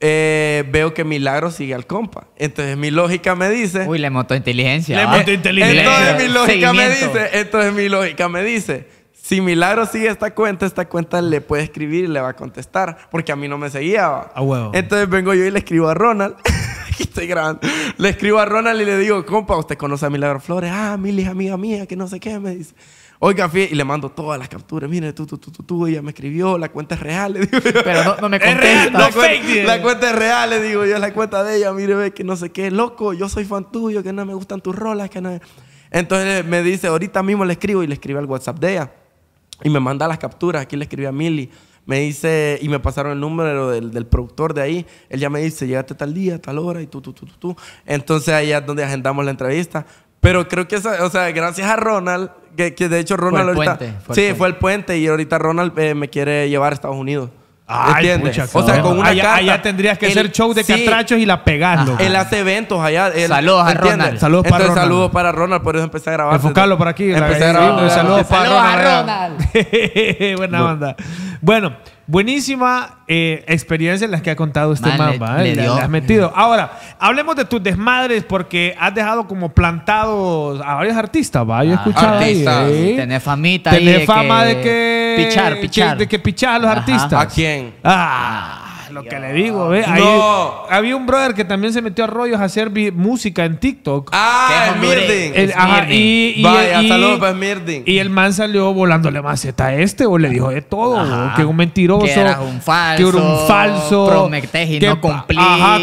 Eh, veo que Milagro sigue al compa. Entonces mi lógica me dice. Uy, le montó inteligencia. Le montó inteligencia. Entonces mi lógica me dice. Entonces mi lógica me dice. Si Milagro sigue esta cuenta, esta cuenta le puede escribir y le va a contestar. Porque a mí no me seguía. A huevo. Entonces vengo yo y le escribo a Ronald. Instagram. Le escribo a Ronald y le digo, compa, usted conoce a Milagro Flores. Ah, Mili es amiga mía, que no sé qué. Me dice, oiga, fíjate. Y le mando todas las capturas. Mire, tú, tú, tú, tú, tú. Ella me escribió, la cuenta es real. Le digo, Pero no, me contesta. no la, fake, la cuenta es real, le digo yo. La cuenta de ella, mire, ve que no sé qué. Loco, yo soy fan tuyo, que no me gustan tus rolas, que no... Entonces me dice, ahorita mismo le escribo y le escribo al WhatsApp de ella. Y me manda las capturas. Aquí le escribí a Mili me dice, y me pasaron el número del, productor de ahí, él ya me dice, llévate tal día, tal hora, y tú, tú, tú, tú, Entonces ahí es donde agendamos la entrevista. Pero creo que, o sea, gracias a Ronald, que, que de hecho Ronald fue sí, fue el puente y ahorita Ronald eh, me quiere llevar a Estados Unidos. Ay, O sea, con una allá, allá tendrías que hacer show de catrachos y la pegarlo. Él hace eventos allá. saludos a Ronald. Saludos para Ronald. Saludos para Ronald, por eso empecé a grabar. Enfocarlo por aquí. Empecé a Saludos, para Ronald. Ronald. Buena banda Bueno. Buenísima eh, experiencia en las que ha contado este man, le, has metido. Ahora, hablemos de tus desmadres porque has dejado como plantados a varios artistas, ¿va? Yo he ah, escuchado ¿eh? famita fama que... de que... Pichar, pichar. de que pichar a los artistas. ¿A quién? Ah lo que le digo, ve. había un brother que también se metió a rollos a hacer música en TikTok. Ah, es y, el man salió volándole maceta a este, o le dijo de todo, que un mentiroso. Que era un falso, Que era un falso. que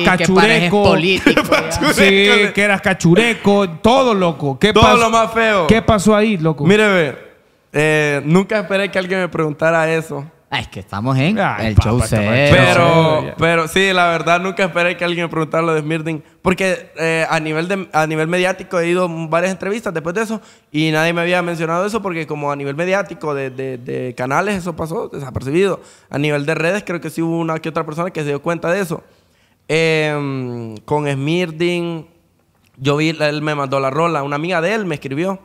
cachureco. que eras cachureco, todo loco. ¿Qué Todo lo más feo. ¿Qué pasó ahí, loco? Mire, ver. Eh, nunca esperé que alguien me preguntara eso. Ah, es que estamos en el show cero. Pero, pero sí, la verdad nunca esperé que alguien me preguntara lo de Smirding. Porque eh, a, nivel a nivel mediático he ido a varias entrevistas después de eso y nadie me había mencionado eso porque como a nivel mediático de, canales eso pasó desapercibido. A nivel de redes creo que sí hubo una que otra persona que se dio cuenta de eso. Em, con Smirding, yo vi, él me mandó la rola, una amiga de él me escribió.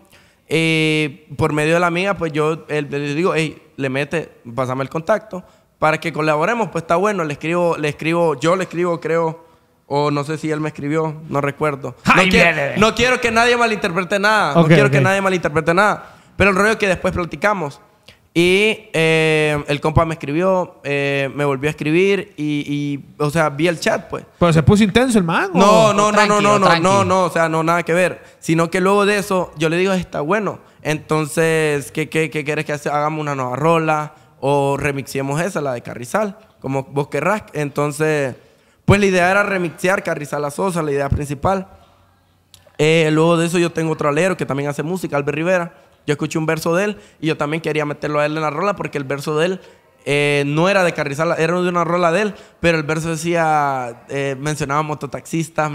Eh, por medio de la amiga, pues yo le digo, hey, le mete, pásame el contacto, para que colaboremos, pues está bueno, le escribo, le escribo, yo le escribo, creo, o no sé si él me escribió, no recuerdo. No, quiero, no quiero que nadie malinterprete nada, no quiero que nadie malinterprete nada, pero el rollo es que después platicamos y eh, el compa me escribió, eh, me volvió a escribir y, o sea, vi el chat, pues. Pero se puso intenso el man. No, no, no, no, no, no, no, no, o sea, no, nada que ver. Sino que luego de eso, yo le digo, está bueno. Entonces, ¿qué, quieres que hagamos una nueva rola? O remixiemos esa, la de Carrizal, como vos querrás. Entonces, pues la idea era remixear Carrizal a Sosa, la idea principal. Eh, luego de eso, yo tengo otro alero que también hace música, Albert Rivera yo escuché un verso de él y yo también quería meterlo a él en la rola porque el verso de él eh, no era de Carrizal, era de una rola de él, pero el verso decía, eh, mencionaba mototaxistas,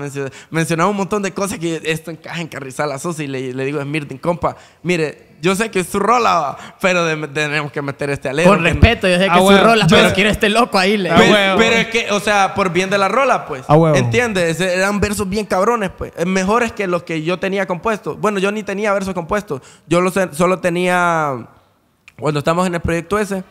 mencionaba, un montón de cosas que esto encaja en Carrizal, a y le, digo a mirtin compa, mire, yo sé que es su rola, pero tenemos que meter este alero. Con respeto, yo sé que ah, es su rola, pero quiere este loco ahí. Ah, pero, es que, o sea, por bien de la rola, pues. Ah, ¿Entiendes? Eran versos bien cabrones, pues. Eh, mejores que los que yo tenía compuestos. Bueno, yo ni tenía versos compuestos. Yo solo tenía. Cuando estamos en el proyecto ese,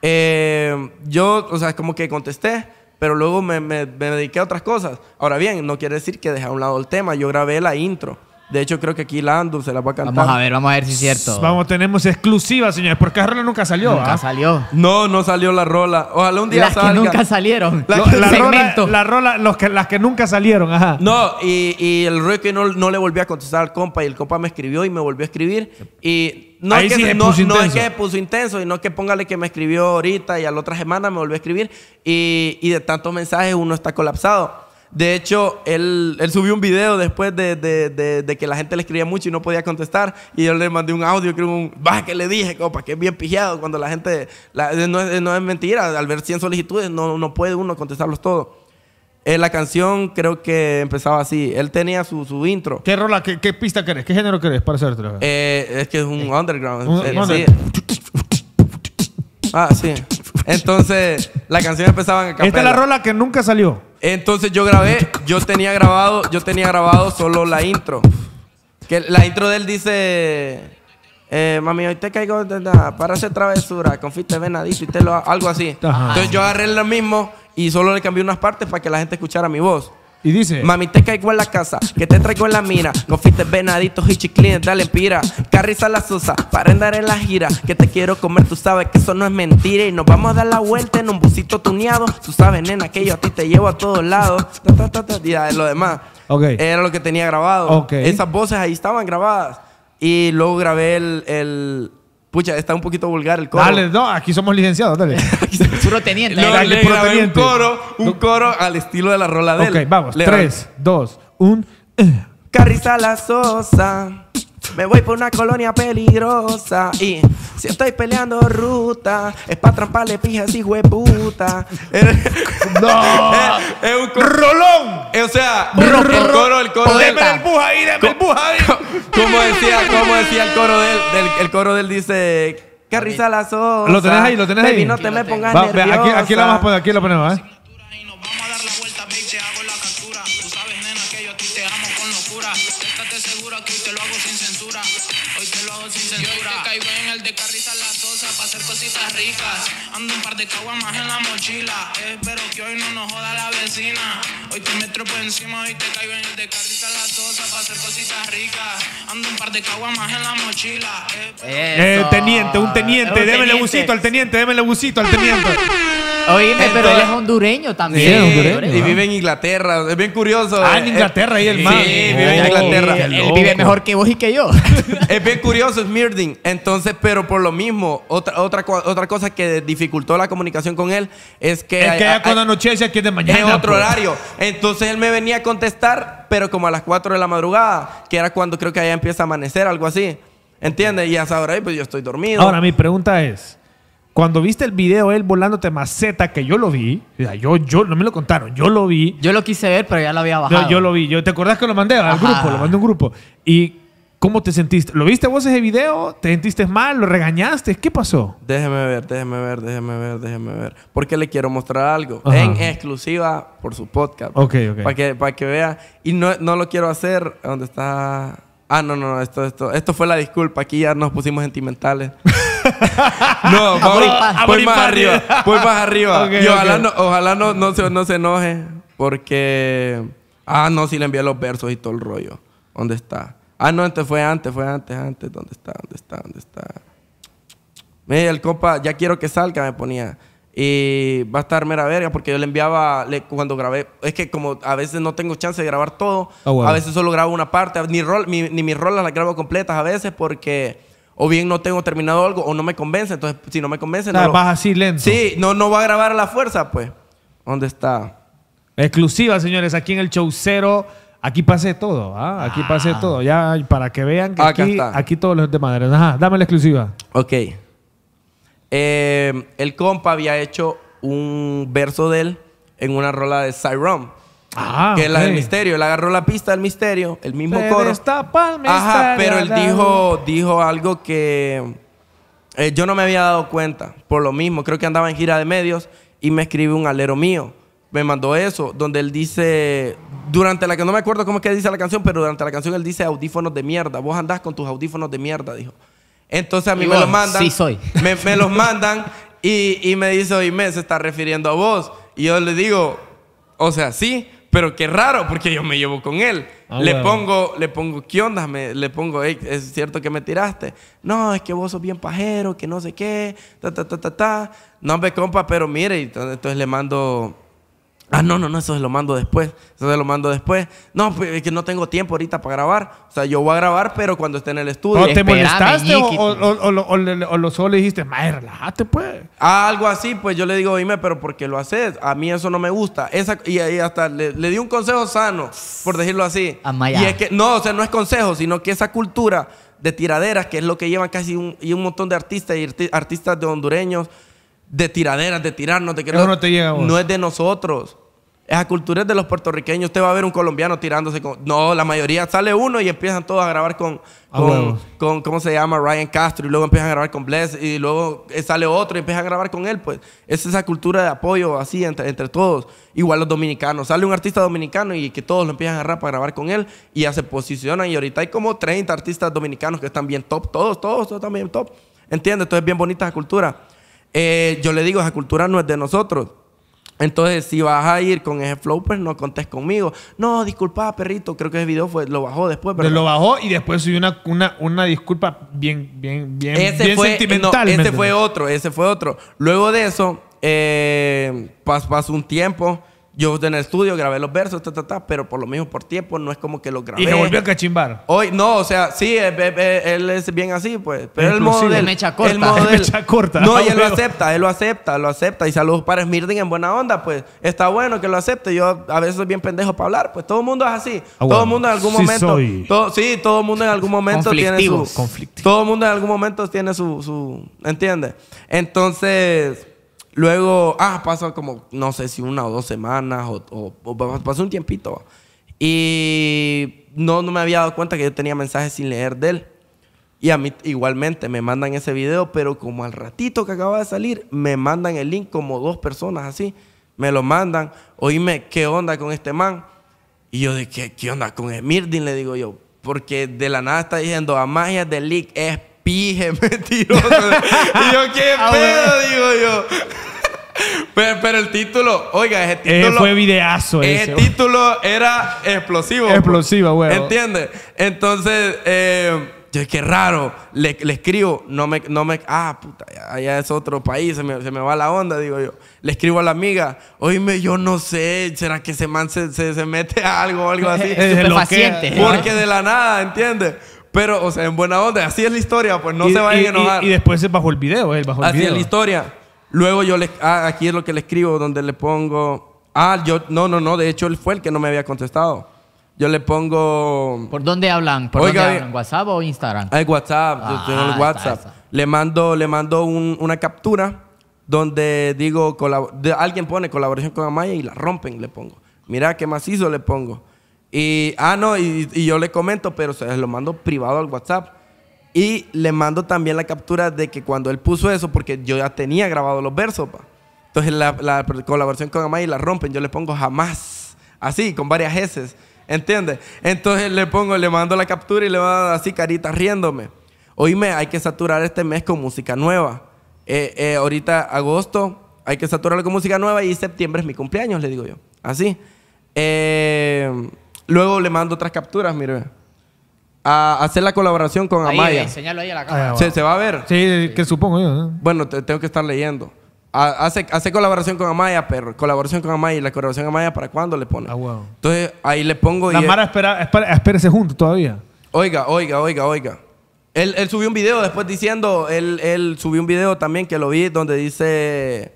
eh, yo, o sea, como que contesté pero luego me, me, dediqué a otras cosas. Ahora bien, no quiere decir que dejé a un lado el tema, yo grabé la intro. De hecho, creo que aquí Lando se la va a cantar. Vamos a ver, vamos a ver si es cierto. Vamos, tenemos exclusiva, señores, porque rola nunca salió. Nunca ¿ah? salió. No, no salió la rola. Ojalá un día las que nunca salieron. La, rola, la los que, las que nunca salieron, ajá. No, y, y el Rey no, no, le volvió a contestar al compa y el compa me escribió y me volvió a escribir. Y no, es, que, no, no es que puso intenso, que póngale que me escribió ahorita y a la otra semana me volvió a escribir. Y, y de tantos mensajes uno está colapsado. De hecho, él, subió un video después de, que la gente le escribía mucho y no podía contestar. Y yo le mandé un audio, creo un, baja que le dije, copa, que es bien pijado cuando la gente, no, es, no, mentira, al ver 100 solicitudes no, puede uno contestarlos todos. Eh, la canción creo que empezaba así. Él tenía su, intro. ¿Qué rola, qué, pista querés? ¿Qué género querés para otra Eh, es que es un eh, underground. Ah, sí. Entonces, la canción empezaba a Esta es la rola que nunca salió. Entonces yo grabé, yo tenía grabado, yo tenía grabado solo la intro. Que la intro de él dice eh, mami, hoy te caigo de nada para hacer travesura, confite venadito y te lo algo así. Entonces yo agarré lo mismo y solo le cambié unas partes para que la gente escuchara mi voz. Y dice: Mami, te caigo en la casa, que te traigo en la mina. confites venaditos y chiclines, dale pira. Carriza la sosa, para andar en la gira. Que te quiero comer, tú sabes que eso no es mentira. Y nos vamos a dar la vuelta en un busito tuneado. Tú sabes, nena, que yo a ti te llevo a todos lados. Ta, ta, lo demás. Era lo que tenía grabado. Esas voces ahí estaban grabadas. Y luego grabé el, el Escucha, está un poquito vulgar el coro. Dale, no, aquí somos licenciados, dale. puro teniente. dale, Un coro, un coro al estilo de la rola de Ok, vamos. Tres, dos, un... Eh. Carrizala Sosa. Me voy por una colonia peligrosa y si estoy peleando ruta, es para tramparle pijas de puta. no. Es, un rolón. Eh, o sea, el coro, el coro. Deme el bus ahí, deme el bus ahí. Como decía, como decía el coro del, del el coro del dice la Lo tenés ahí, lo tenés ahí. Baby, no te me pongas Va, Aquí, aquí lo vamos a aquí lo ponemos, ¿eh? Hoy te lo hago sin censura. te caigo en el de carriza la tosa para hacer cositas ricas. Ando un par de caguas más en la mochila. Espero que hoy no nos joda la vecina. Hoy te metro por encima. Hoy te caigo en el de carriza la tosa para hacer cositas ricas. Ando un par de caguas más en la mochila. Eh, teniente, un teniente. Un el al teniente. Démele busito al teniente. Oíme, pero él es hondureño también. Sí, Y vive en Inglaterra. Es bien curioso. Ah, en eh, Inglaterra ahí el mar. Sí, vive en oh. Inglaterra. Él vive mejor que vos y que yo. es bien curioso, es Entonces, pero por lo mismo, otra, otra, otra cosa que dificultó la comunicación con él es que. Es hay, que ya cuando y aquí es de mañana. En otro pues. horario. Entonces él me venía a contestar, pero como a las 4 de la madrugada, que era cuando creo que allá empieza a amanecer, algo así. ¿Entiendes? Y hasta ahora, pues yo estoy dormido. Ahora, mi pregunta es. Cuando viste el video él volándote maceta, que yo lo vi, yo, yo, no me lo contaron, yo lo vi. Yo lo quise ver, pero ya lo había bajado. yo lo vi, yo, ¿te acordás que lo mandé al grupo? Lo mandé un grupo. ¿Y cómo te sentiste? ¿Lo viste vos ese video? ¿Te sentiste mal? ¿Lo regañaste? ¿Qué pasó? Déjeme ver, déjeme ver, déjeme ver, déjeme ver. Porque le quiero mostrar algo en exclusiva por su podcast. Ok, ok. Para que, para que vea. Y no, no lo quiero hacer donde está... Ah, no, no, esto, esto, esto fue la disculpa. Aquí ya nos pusimos sentimentales. no, más arriba. Voy más arriba. y ojalá, no, no, no, se, no se enoje porque... Ah, no, si le envié los versos y todo el rollo. ¿Dónde está? Ah, no, antes este fue antes, fue antes, antes. ¿Dónde está? ¿Dónde está? ¿Dónde está? Mira, el copa, ya quiero que salga, me ponía. Y va a estar mera verga porque yo le enviaba cuando grabé. Es que como a veces no tengo chance de grabar todo, ah, a veces solo grabo una parte, ni, ni mis rolas las grabo completas a veces porque o bien no tengo terminado algo o no me convence. Entonces, si no me convence, no. Vas así lento. Sí, no, no va a grabar a la fuerza, pues. ¿Dónde está? Exclusiva, señores, aquí en el show cero. Aquí pasé todo, ¿ah? aquí ah. pasé todo. Ya para que vean que ah, aquí, aquí todos los de madera. Ajá, dame la exclusiva. Ok. Eh, el compa había hecho un verso de él en una rola de Cyrom. Ah, que es la del misterio. Él agarró la pista del misterio, el mismo coro. pero él dijo, dijo algo que eh, yo no me había dado cuenta. Por lo mismo, creo que andaba en gira de medios y me escribe un alero mío. Me mandó eso, donde él dice, durante la que no me acuerdo cómo es que dice la canción, pero durante la canción él dice audífonos de mierda. Vos andás con tus audífonos de mierda, dijo. Entonces a mí me los oh, mandan. Sí, soy. Me, los mandan y, me dice, me se está refiriendo a vos. Y yo le digo, o sea, sí, pero qué raro, porque yo me llevo con él. Ah, le, pongo, le pongo, ¿qué onda? le pongo, ¿es cierto que me tiraste? No, es que vos sos bien pajero, que no sé qué, ta, ta, ta, ta, ta. No, me compa, pero mire, entonces le mando Ah, no, no, no, eso se lo mando después. Eso se lo mando después. No, pues, es que no tengo tiempo ahorita para grabar. O sea, yo voy a grabar, pero cuando esté en el estudio. ¿O te pues. molestaste o, lo solo dijiste, madre, relájate, pues? Ah, algo así, pues yo le digo, dime, pero ¿por qué lo haces? A mí eso no me gusta. Esa, y ahí hasta le, di un consejo sano, por decirlo así. Y es que, no, o sea, no es consejo, sino que esa cultura de tiraderas, que es lo que llevan casi un, y un montón de artistas y artistas de hondureños de tiraderas, de tirarnos, de que no, te es de nosotros. Esa cultura es de los puertorriqueños. Usted va a ver un colombiano tirándose con. No, la mayoría sale uno y empiezan todos a grabar con. con, ¿Cómo se llama? Ryan Castro. Y luego empiezan a grabar con Bless. Y luego sale otro y empiezan a grabar con él. Pues es esa cultura de apoyo así entre, todos. Igual los dominicanos. Sale un artista dominicano y que todos lo empiezan a agarrar para grabar con él. Y ya se posicionan. Y ahorita hay como 30 artistas dominicanos que están bien top. Todos, todos, todos están bien top. ¿Entiendes? Entonces es bien bonita esa cultura eh, yo le digo, esa cultura no es de nosotros. Entonces, si vas a ir con ese flow, pues no contes conmigo. No, disculpa, perrito, creo que ese video fue, lo bajó después. Pero lo bajó y después subió una, una, una disculpa bien, bien, bien, eh, sentimental. ese fue otro, ese fue otro. Luego de eso, eh, pasó un tiempo. Yo en el estudio grabé los versos, ta, ta, ta, pero por lo mismo por tiempo no es como que los grabé. Y se volvió a cachimbar. Hoy, no, o sea, sí, eh, eh, eh, él, es bien así, pues. Pero el modelo corta. No, y él lo acepta, él lo acepta, lo acepta. Y saludos para Smirden en buena onda, pues. Está bueno que lo acepte. Yo a veces soy bien pendejo para hablar, pues. Todo el mundo es así. Ah, todo el mundo en algún momento. sí, todo el mundo en algún momento tiene su. Todo el mundo en algún momento tiene su. su ¿Entiendes? Entonces Luego, ah, pasó como, no sé si una o dos semanas o, pasó un tiempito. Y no, no me había dado cuenta que yo tenía mensajes sin leer de él. Y a mí igualmente me mandan ese video, pero como al ratito que acaba de salir, me mandan el link como dos personas así. Me lo mandan, oíme, ¿qué onda con este man? Y yo dije, ¿qué, onda con Emirdin? Le digo yo, porque de la nada está diciendo, a magia del leak es pije, mentiroso. y yo, ¿qué ah, pedo? Digo yo. Pero, el título, oiga, ese título. fue videazo ese. título era explosivo. Pues. Explosiva, güey. ¿Entiendes? Entonces, eh, yo, qué raro. Le, escribo, no me, no me. Ah, puta, allá es otro país, se me, va la onda, digo yo. Le escribo a la amiga, oíme, yo no sé, ¿será que ese man se, se, mete algo algo así? Porque de la nada, ¿entiendes? Pero, o sea, en buena onda, así es la historia, pues no se vayan a enojar. Y, después es bajo el video, él bajo el video. Así es la historia. Luego yo le. Ah, aquí es lo que le escribo, donde le pongo. Ah, yo. No, no, no. De hecho, él fue el que no me había contestado. Yo le pongo. ¿Por dónde hablan? ¿Por eh, hablan? ¿WhatsApp o Instagram? Hay ah, WhatsApp. yo ah, tengo el WhatsApp. Le mando, le mando una captura donde digo. alguien pone colaboración con Amaya y la rompen, le pongo. Mira qué macizo le pongo. Y, ah, no, y, yo le comento, pero se lo mando privado al WhatsApp. Y le mando también la captura de que cuando él puso eso, porque yo ya tenía grabado los versos, pa. Entonces la, la colaboración con Amaya la rompen, yo le pongo jamás, así, con varias heces, ¿entiendes? Entonces le pongo, le mando la captura y le dar así carita riéndome. Oíme, hay que saturar este mes con música nueva. Eh, eh, ahorita agosto hay que saturarlo con música nueva y septiembre es mi cumpleaños, le digo yo. Así. Eh, Luego le mando otras capturas, mire. A hacer la colaboración con Amaya. ¿Se, va a ver? Sí, que supongo yo. Bueno, tengo que estar leyendo. hace, colaboración con Amaya, pero colaboración con Amaya y la colaboración con Amaya, ¿para cuándo le pone? Ah, wow. Entonces ahí le pongo. La Mara, espera, espérese junto todavía. Oiga, oiga, oiga, oiga. Él, subió un video después diciendo, él, subió un video también que lo vi donde dice,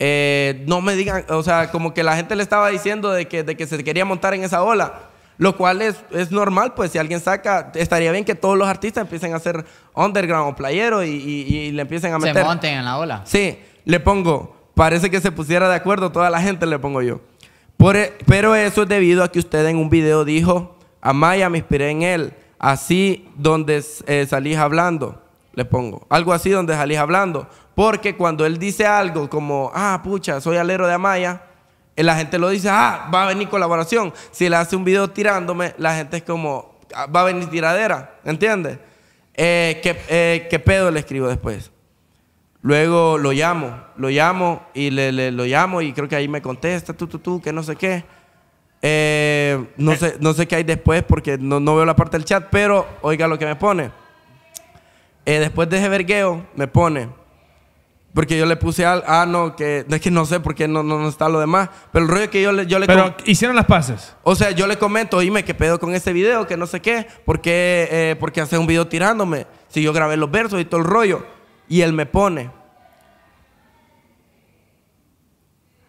eh, no me digan, o sea, como que la gente le estaba diciendo de que se quería montar en esa ola. Lo cual es, es normal, pues si alguien saca, estaría bien que todos los artistas empiecen a hacer underground o playero y, le empiecen a meter. Se monten en la ola. Sí, le pongo, parece que se pusiera de acuerdo toda la gente, le pongo yo. E, pero eso es debido a que usted en un video dijo, Amaya, me inspiré en él, así donde eh, salís hablando, le pongo, algo así donde salís hablando, porque cuando él dice algo como, ah, pucha, soy alero de Amaya, la gente lo dice, ah, va a venir colaboración. Si le hace un video tirándome, la gente es como, ah, va a venir tiradera, ¿entiendes? Eh, eh, ¿qué, pedo le escribo después? Luego lo llamo, lo llamo y le, le lo llamo y creo que ahí me contesta, tú, tú, tú, que no sé qué. Eh, no, sé, no sé qué hay después porque no, no, veo la parte del chat, pero oiga lo que me pone. después de ese vergueo, me pone, porque yo le puse al, ah, no, que es que no sé por qué no, no, está lo demás. Pero el rollo que yo le. Yo pero hicieron las pases. O sea, yo le comento, dime que pedo con este video, que no sé qué, porque, eh, porque hace un video tirándome. Si yo grabé los versos y todo el rollo. Y él me pone.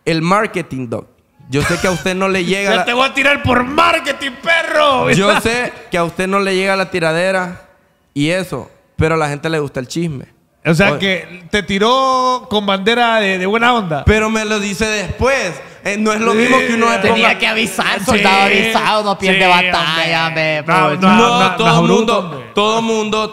El marketing, dog. Yo sé que a usted no le llega. la... te voy a tirar por marketing, perro! yo sé que a usted no le llega la tiradera y eso, pero a la gente le gusta el chisme. O sea que te tiró con bandera de, buena onda. Pero me lo dice después. Eh, no es lo mismo que uno Tenía que avisar, avisado, no pierde batalla, No, no, todo, mundo, todo mundo,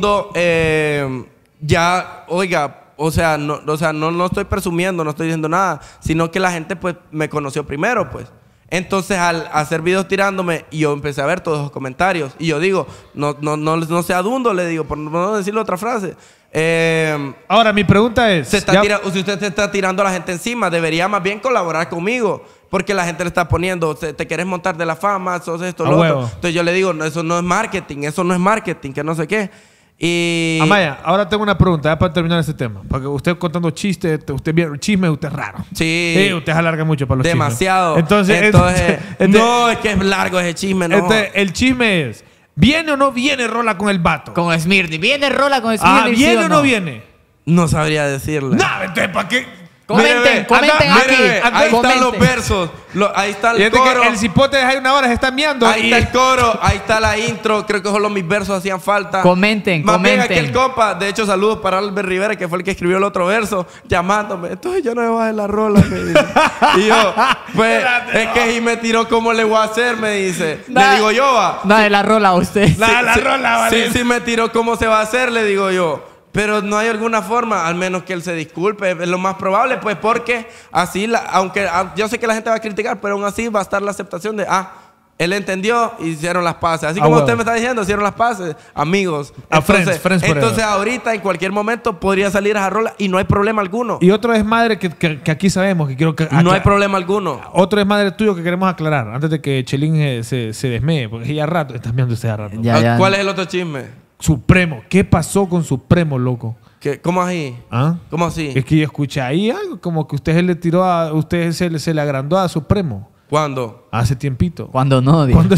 todo eh, mundo, ya, oiga, o sea, no, o sea no, estoy presumiendo, no estoy diciendo nada, sino que la gente pues me conoció primero, pues. Entonces, al hacer videos tirándome, yo empecé a ver todos los comentarios. Y yo digo, no, no, no, no sea dundo, le digo, por no decirle otra frase. Em, ahora, mi pregunta es: si usted se está tirando a la gente encima, debería más bien colaborar conmigo. Porque la gente le está poniendo, te quieres montar de la fama, sos esto, lo otro. Entonces yo le digo, no, eso no es marketing, eso no es marketing, que no sé qué. Y... Amaya, ahora tengo una pregunta para terminar este tema. Porque usted contando chistes, usted viene chisme, usted es raro. Sí. Usted alarga mucho para los Demasiado. chismes. Demasiado. Entonces, este- no, es que es largo ese chisme, no. Este, el chisme es ¿Viene o no viene Rola con el vato? Con Smirny. ¿Viene Rola con ah, Smirny? ¿viene o, no? viene? No sabría decirle. Nada, entonces, ¿para qué? Comenten, comenten aquí. ahí están los versos. ahí está el coro. el cipote de una hora se está enviando. Ahí está el coro, ahí está la intro. Creo que solo mis versos hacían falta. Comenten, Más comenten. Bien, el compa, de hecho, saludos para Albert Rivera, que fue el que escribió el otro verso, llamándome. Entonces yo no me bajé la rola, me y yo, pues, es que si me tiró, ¿cómo le voy a hacer? Me dice. le digo yo, va. Nada de la rola a usted. Nada de la rola, vale. Sí, sí me tiró, ¿cómo se va a hacer? Le digo yo. Pero no hay alguna forma, al menos que él se disculpe, es lo más probable, pues porque así, la, aunque yo sé que la gente va a criticar, pero aún así va a estar la aceptación de, ah, él entendió y hicieron las paces. Así ah, como usted me está diciendo, hicieron las paces, amigos. A ah, entonces, friends, entonces ahorita, en cualquier momento, podría salir a rola y no hay problema alguno. Y otro es madre que, aquí sabemos, que quiero que... No hay problema alguno. Otro es madre tuyo que queremos aclarar, antes de que Chelín eh, se, se desmee, porque ya rato, ah, estás viendo ese a rato. ¿Cuál es el otro chisme? Supremo. ¿Qué pasó con Supremo, loco? ¿Cómo así? ¿Ah? ¿Cómo así? Es que yo escuché ahí algo como que usted se le tiró a. Usted se, le agrandó a Supremo. ¿Cuándo? Hace tiempito. ¿Cuándo no? ¿Cuándo?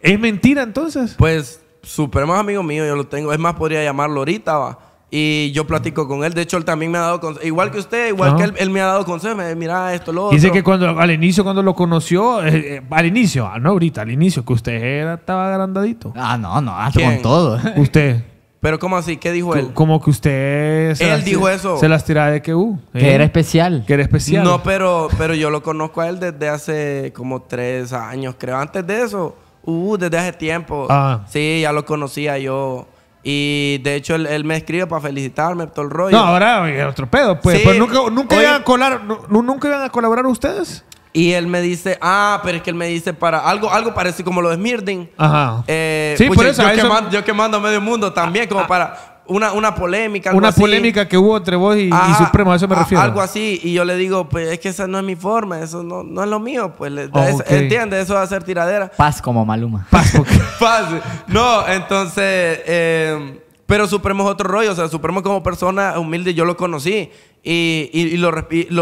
¿Es mentira entonces? Pues Supremo es amigo mío, yo lo tengo. Es más, podría llamarlo ahorita, va y yo platico con él. De hecho, él también me ha dado consejos. Igual que usted, igual que ah. él, él, me ha dado consejos. Me dice, mira esto, lo Dice que cuando, al inicio, cuando lo conoció, eh, eh, al inicio, ah, no ahorita, al inicio, que usted era, estaba agrandadito. Ah, no, no, hasta ah, con todo. Usted. Pero ¿cómo así? ¿Qué dijo él? Como que usted... Se él las dijo eso. Se las tiraba de que, uh, que ¿eh? era especial. Que era especial. No, pero, pero yo lo conozco a él desde hace como tres años, creo. Antes de eso, uh, desde hace tiempo. Ah. Sí, ya lo conocía yo. Y de hecho él, me escribe para felicitarme todo el rollo. No, ahora es otro pedo, pues. nunca, nunca iban a colaborar ustedes. Y él me dice, ah, pero es que él me dice para algo, algo parecido como lo de Smirding. Ajá. Eh, sí, por eso. Yo, Quemando, a medio mundo también, como ah, para una, polémica. una polémica que hubo entre vos y, Supremo, a eso me refiero. Algo así, y yo le digo, pues es que esa no es mi forma, eso no, no es lo mío, pues entiende, eso va a ser tiradera. Paz como Maluma. Paz, Paz. No, entonces, eh, pero Supremo es otro rollo, o sea, Supremo como persona humilde yo lo conocí y, y, lo,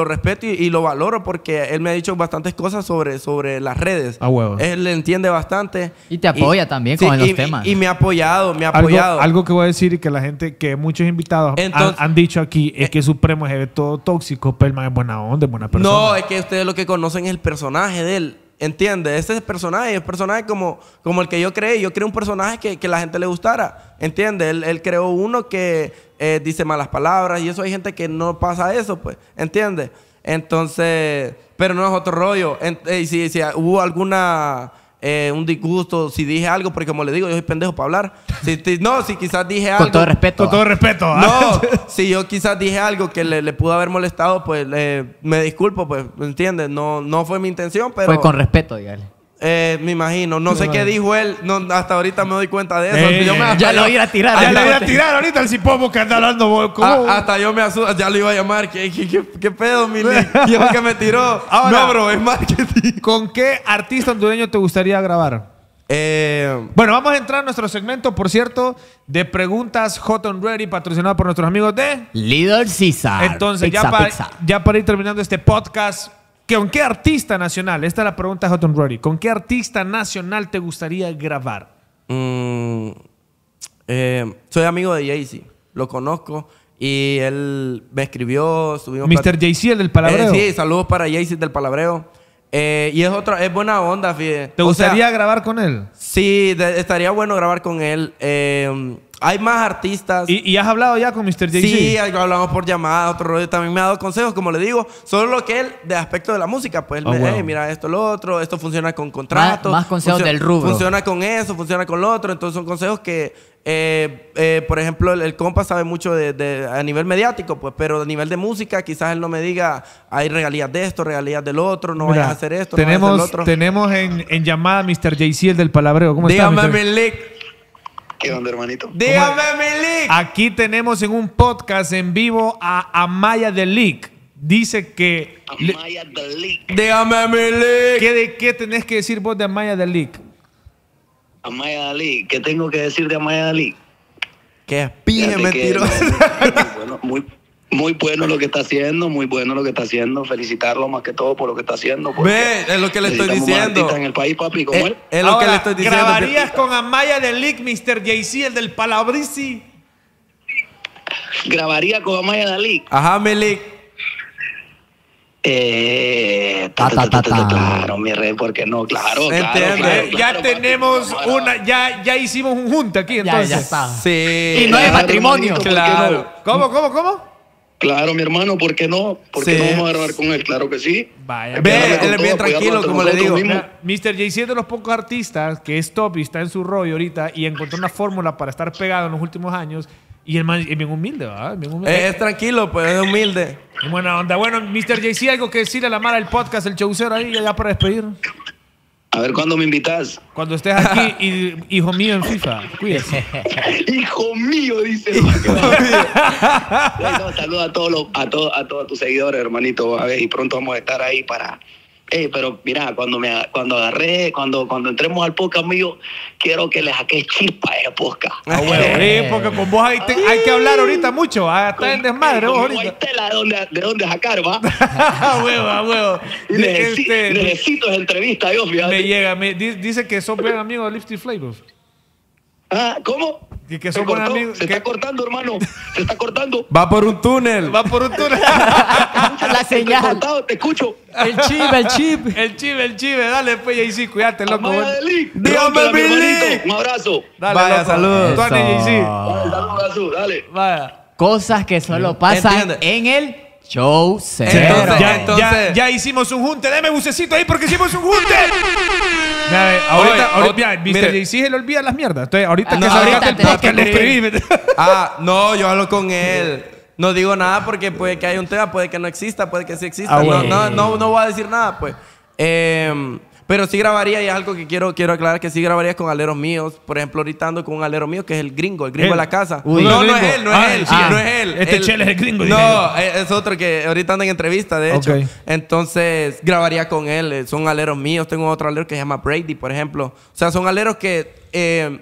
respeto y, lo valoro porque él me ha dicho bastantes cosas sobre, sobre las redes. A huevo. Él le entiende bastante. Y te apoya también con los temas. Y, me ha apoyado, me ha apoyado. Algo, que voy a decir y que la gente, que muchos invitados han, dicho aquí, es eh, que Supremo es todo tóxico, pero es buena onda, es buena persona. No, es que ustedes lo que conocen es el personaje de él. ¿Entiendes? Ese personaje es personaje como, como el que yo creé. Yo creé un personaje que, que la gente le gustara. ¿Entiendes? Él, creó uno que eh, dice malas palabras y eso hay gente que no pasa eso, pues. ¿Entiendes? Entonces, pero no es otro rollo. y eh, si, si hubo alguna eh, un disgusto si dije algo, porque como le digo, yo soy pendejo para hablar. Si, no, si quizás dije algo. Con todo respeto. Con todo respeto. Ah. No, si yo quizás dije algo que le, pudo haber molestado, pues eh, me disculpo, pues, ¿entiendes? No, no fue mi intención, pero. Fue con respeto, dígale. Eh, me imagino. No, sé qué dijo él. hasta ahorita me doy cuenta de eso. Eh, ya lo iba a tirar. Ya lo iba a tirar ahorita el cipomo que anda hablando. Ah, hasta yo me asusto. Ya lo iba a llamar. ¿Qué, pedo, Mili? que me tiró. Ah, no, bro, es marketing. ¿Con qué artista hondureño te gustaría grabar? Eh, bueno, vamos a entrar a nuestro segmento, por cierto, de preguntas hot and ready, patrocinado por nuestros amigos de Little Caesar. Entonces, ya, para, ya para ir terminando este podcast, ¿Con qué artista nacional? Esta es la pregunta de Houghton Rory. ¿Con qué artista nacional te gustaría grabar? Mm, eh, soy amigo de Jay-Z. Lo conozco. Y él me escribió, subimos... Mr. Jay-Z, el del Palabreo. Eh, sí, saludos para jay del Palabreo. Eh, y es otra, es buena onda, ¿Te gustaría grabar con él? Sí, estaría bueno grabar con él. Hay más artistas. ¿Y, has hablado ya con Mr. Jay-Z? Sí, hablamos por llamada, otro También me ha dado consejos, como le digo, solo lo que él, de aspecto de la música. Pues él ah, me dice, mira esto, lo otro, esto funciona con contratos. Más, consejos del rubro. Funciona con eso, funciona con lo otro. Entonces son consejos que, eh, eh, por ejemplo, el, compa sabe mucho de, a nivel mediático, pues, pero a nivel de música, quizás él no me diga, hay regalías de esto, regalías del otro, no vayas a hacer esto, tenemos, no Tenemos en, en llamada Mr. Jay-Z, el del palabreo. ¿Cómo Dígame está, Mr. ¿Qué onda, hermanito? Dígame, Milik. Aquí tenemos en un podcast en vivo a Amaya Delic. Dice que. Amaya Delic. Dígame, Milik. ¿Qué, ¿Qué tenés que decir vos de Amaya Delic? Amaya Delic. ¿Qué tengo que decir de Amaya Delic? Que es bueno, muy, muy bueno lo que está haciendo, muy bueno lo que está haciendo. Felicitarlo más que todo por lo que está haciendo. Ve, es lo que le estoy diciendo. En el país, papi, como eh, Es lo que le estoy diciendo. ¿Grabarías con Amaya delic Lick, Mr. JC, el del Palabrisi? Grabaría con Amaya de Lick. Ajá, Melik. Eh, claro, mi rey, porque no, claro, claro, ya tenemos una, ya, ya hicimos un junte aquí, entonces. Ya, ya está. Sí. Y no es matrimonio. Claro. cómo, cómo? Claro, mi hermano, ¿por qué no? ¿Por no vamos a grabar con él? Claro que sí. Vaya, Ve, él es bien tranquilo, como le digo. Mister Mr. JC es de los pocos artistas que es top y está en su rollo ahorita y encontró una fórmula para estar pegado en los últimos años. Y el man es bien humilde, ¿verdad? Eh, es, tranquilo, pues es humilde. Y buena onda. Bueno, Mr. JC, algo que decirle a la Mara del podcast, el Chaucero, ahí, ya para despedir. A ver, ¿cuándo me invitas? Cuando estés aquí, hijo mío en FIFA. Cuídese. hijo mío, dice. Hijo a todos a, todos a todos tus seguidores, hermanito. A ver, y pronto vamos a estar ahí para eh, pero mira, cuando me cuando agarré, cuando cuando entremos al podcast mío, quiero que le saque chispa a ese podcast. Ah, bueno, sí, porque con vos hay, que hablar ahorita mucho, hasta ah, en desmadre. Con, de dónde, sacar, va. a huevo, a huevo. Este, necesito, este, esa entrevista, Dios mío. Me llega, me, dice que sos buen amigo de Lifty Flavors. Ah, ¿Cómo? se, está cortando, hermano. Se está cortando. Va por un túnel. Va por un túnel. la señal. Te, escucho. El chip, el chip. El chip, el chip. Dale, pues, JC, cuídate, loco. Dígame, Billy. Un abrazo. Dale, Vaya, saludos. Tú JC. Dale, un abrazo, dale. Vaya. Cosas que solo pasan en el Show cero. ya, hicimos un junte. Deme bucecito ahí porque hicimos un junte. ahorita, ahorita, si se le olvida las mierdas. Entonces, ahorita ah, que No, salga ahorita el le escribí. Ah, no, yo hablo con él. No digo nada porque puede que haya un tema, puede que no exista, puede que sí exista. Ah, no, no, no, voy a decir nada, pues. Eh... Pero sí grabaría, y es algo que quiero, quiero aclarar, que sí grabaría con aleros míos. Por ejemplo, ahorita ando con un alero mío que es el gringo, el gringo de la casa. No, no es él, no es ah, él. no ah. es él. Este es el gringo, No, e, es otro que ahorita anda en entrevista, de hecho. Entonces, grabaría con él. Eh, son aleros míos. Tengo otro alero que se llama Brady, por ejemplo. O sea, son aleros que eh,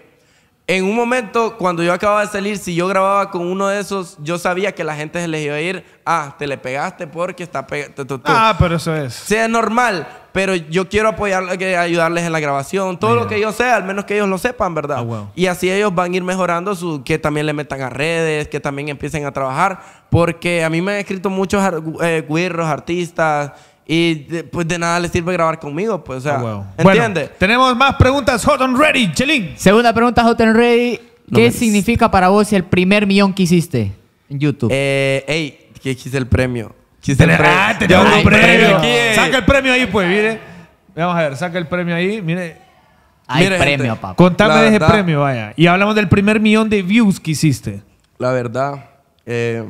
en un momento, cuando yo acababa de salir, si yo grababa con uno de esos, yo sabía que la gente se les iba a ir, ah, te le pegaste porque está pegado. Ah, pero eso es. Sea normal, pero yo quiero apoyarles, ayudarles en la grabación, todo lo que yo sé, al menos que ellos lo sepan, ¿verdad? Ah, y así ellos van a ir mejorando su, que también le metan a redes, que también empiecen a trabajar, porque a mí me han escrito muchos eh, artistas, y pues de nada le sirve grabar conmigo, pues, o sea, oh, ¿entiende? Bueno, tenemos más preguntas Hot and Ready, Chelín. Segunda pregunta Hot and Ready. ¿Qué significa para vos el primer millón que hiciste en YouTube? Eh, ey, que quise el premio. Quise el premio. Ah, un premio. Aquí, Saca el premio ahí, pues, mire. Vamos a ver, saca el premio ahí, mire. Hay premio, papá. Contame de ese premio, vaya. Y hablamos del primer millón de views que hiciste. La verdad, eh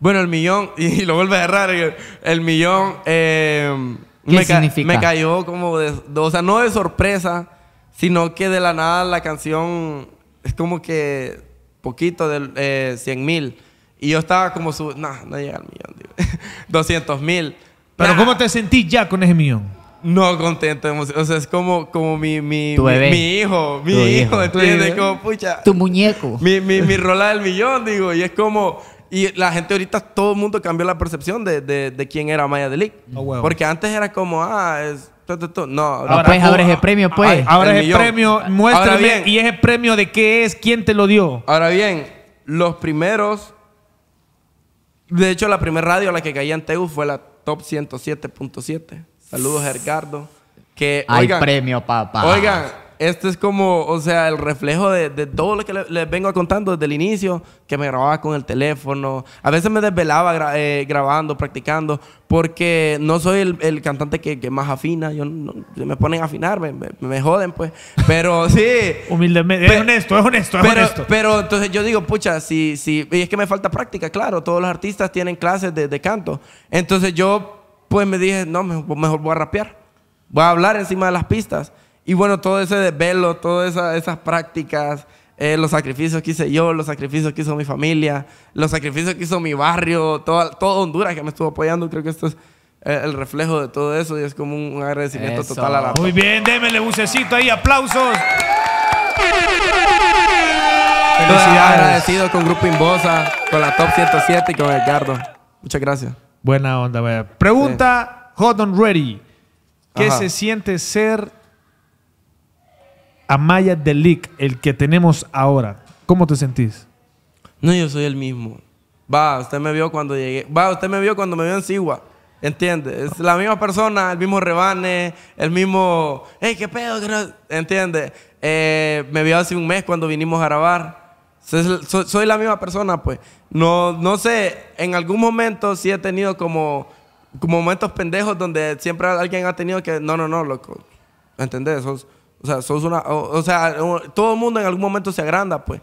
bueno, el millón, y, lo vuelve a agarrar el, millón eh, me, me cayó como de, o sea, no de sorpresa, sino que de la nada la canción es como que poquito de 100 eh, mil. Y yo estaba como su, no no llega al millón, digo. 200 mil. Pero ¿cómo te sentís ya con ese millón? No, contento. O sea, es como, como mi, mi, mi, hijo. Mi hijo, ¿entiendes? Como, pucha. Tu muñeco. Mi, mi, mi rola del millón, digo. Y es como, y la gente ahorita, todo el mundo cambió la percepción de, quién era Maya Delic. Oh, Porque antes era como, ah, es... No, pues, pues. ahora, es el premio, pues. Ahora es el premio, muéstrame. Bien, y es el premio de qué es, quién te lo dio. Ahora bien, los primeros. De hecho, la primera radio a la que caí en Tegu fue la Top 107.7. Saludos, Edgardo. Que, Hay premio, papá. Oigan, esto es como, o sea, el reflejo de, todo lo que les vengo contando desde el inicio, que me grababa con el teléfono, a veces me desvelaba eh, grabando, practicando, porque no soy el, cantante que, más afina, yo me ponen a afinar, me, joden pues, pero sí. Humildemente, es honesto, es honesto, es honesto. Pero entonces yo digo, pucha, si, si, y es que me falta práctica, claro, todos los artistas tienen clases de, de canto, entonces yo pues me dije, no, mejor voy a rapear, voy a hablar encima de las pistas. Y bueno, todo ese desvelo, todas esas prácticas, eh, los sacrificios que hice yo, los sacrificios que hizo mi familia, los sacrificios que hizo mi barrio, toda, Honduras que me estuvo apoyando, creo que esto es eh, el reflejo de todo eso y es como un agradecimiento total a la Muy bien, démele bucecito ahí, aplausos. Felicidades. Agradecido con Grupo Imbosa, con la Top 107 y con Edgardo. Muchas gracias. Buena onda, vaya. Pregunta Hot on Ready. ¿Qué se siente ser Amaya Delic, el que tenemos ahora. ¿Cómo te sentís? No, yo soy el mismo. Va, usted me vio cuando llegué. Va, usted me vio cuando me vio en Sigua. ¿Entiende? Es la misma persona, el mismo rebane, el mismo... ¡Ey, qué pedo! ¿Entiende? Eh, me vio hace un mes cuando vinimos a grabar. Soy, la misma persona, pues. No, no sé, en algún momento sí he tenido como, como momentos pendejos donde siempre alguien ha tenido que... No, no, no, loco. ¿Entendés? O sea, todo el mundo en algún momento se agranda, pues.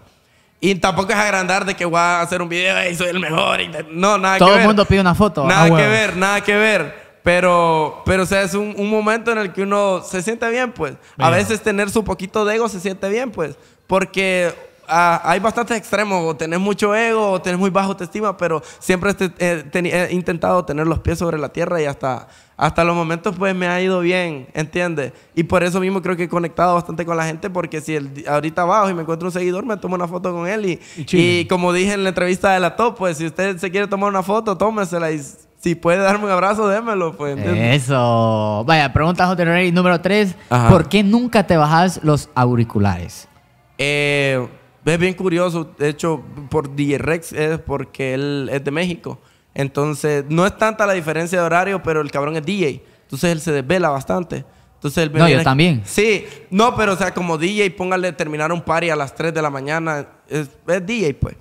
Y tampoco es agrandar de que voy a hacer un video y soy el mejor. no, nada Todo que ver. Todo el mundo pide una foto. Nada ah, que ver, nada que ver. Pero, pero o sea, es un, un momento en el que uno se siente bien, pues. A veces tener su poquito de ego se siente bien, pues. Porque ah, hay bastantes extremos. O tenés mucho ego, o tenés muy bajo autoestima, pero siempre he eh, eh, intentado tener los pies sobre la tierra y hasta hasta los momentos pues me ha ido bien, ¿entiendes? Y por eso mismo creo que he conectado bastante con la gente porque si ahorita bajo y me encuentro un seguidor, me tomo una foto con él y, y, como dije en la entrevista de la top, pues si usted se quiere tomar una foto, tómesela y si puede darme un abrazo, démelo, pues. ¿entiendes? Eso. Vaya, pregunta J. número tres. ¿Por qué nunca te bajas los auriculares? Eh, es bien curioso, de hecho, por DJ es porque él es de México. Entonces, no es tanta la diferencia de horario, pero el cabrón es DJ. Entonces él se desvela bastante. Entonces él No, yo también. Sí, no, pero o sea, como DJ, póngale terminar un party a las 3 de la mañana. Es, DJ, pues.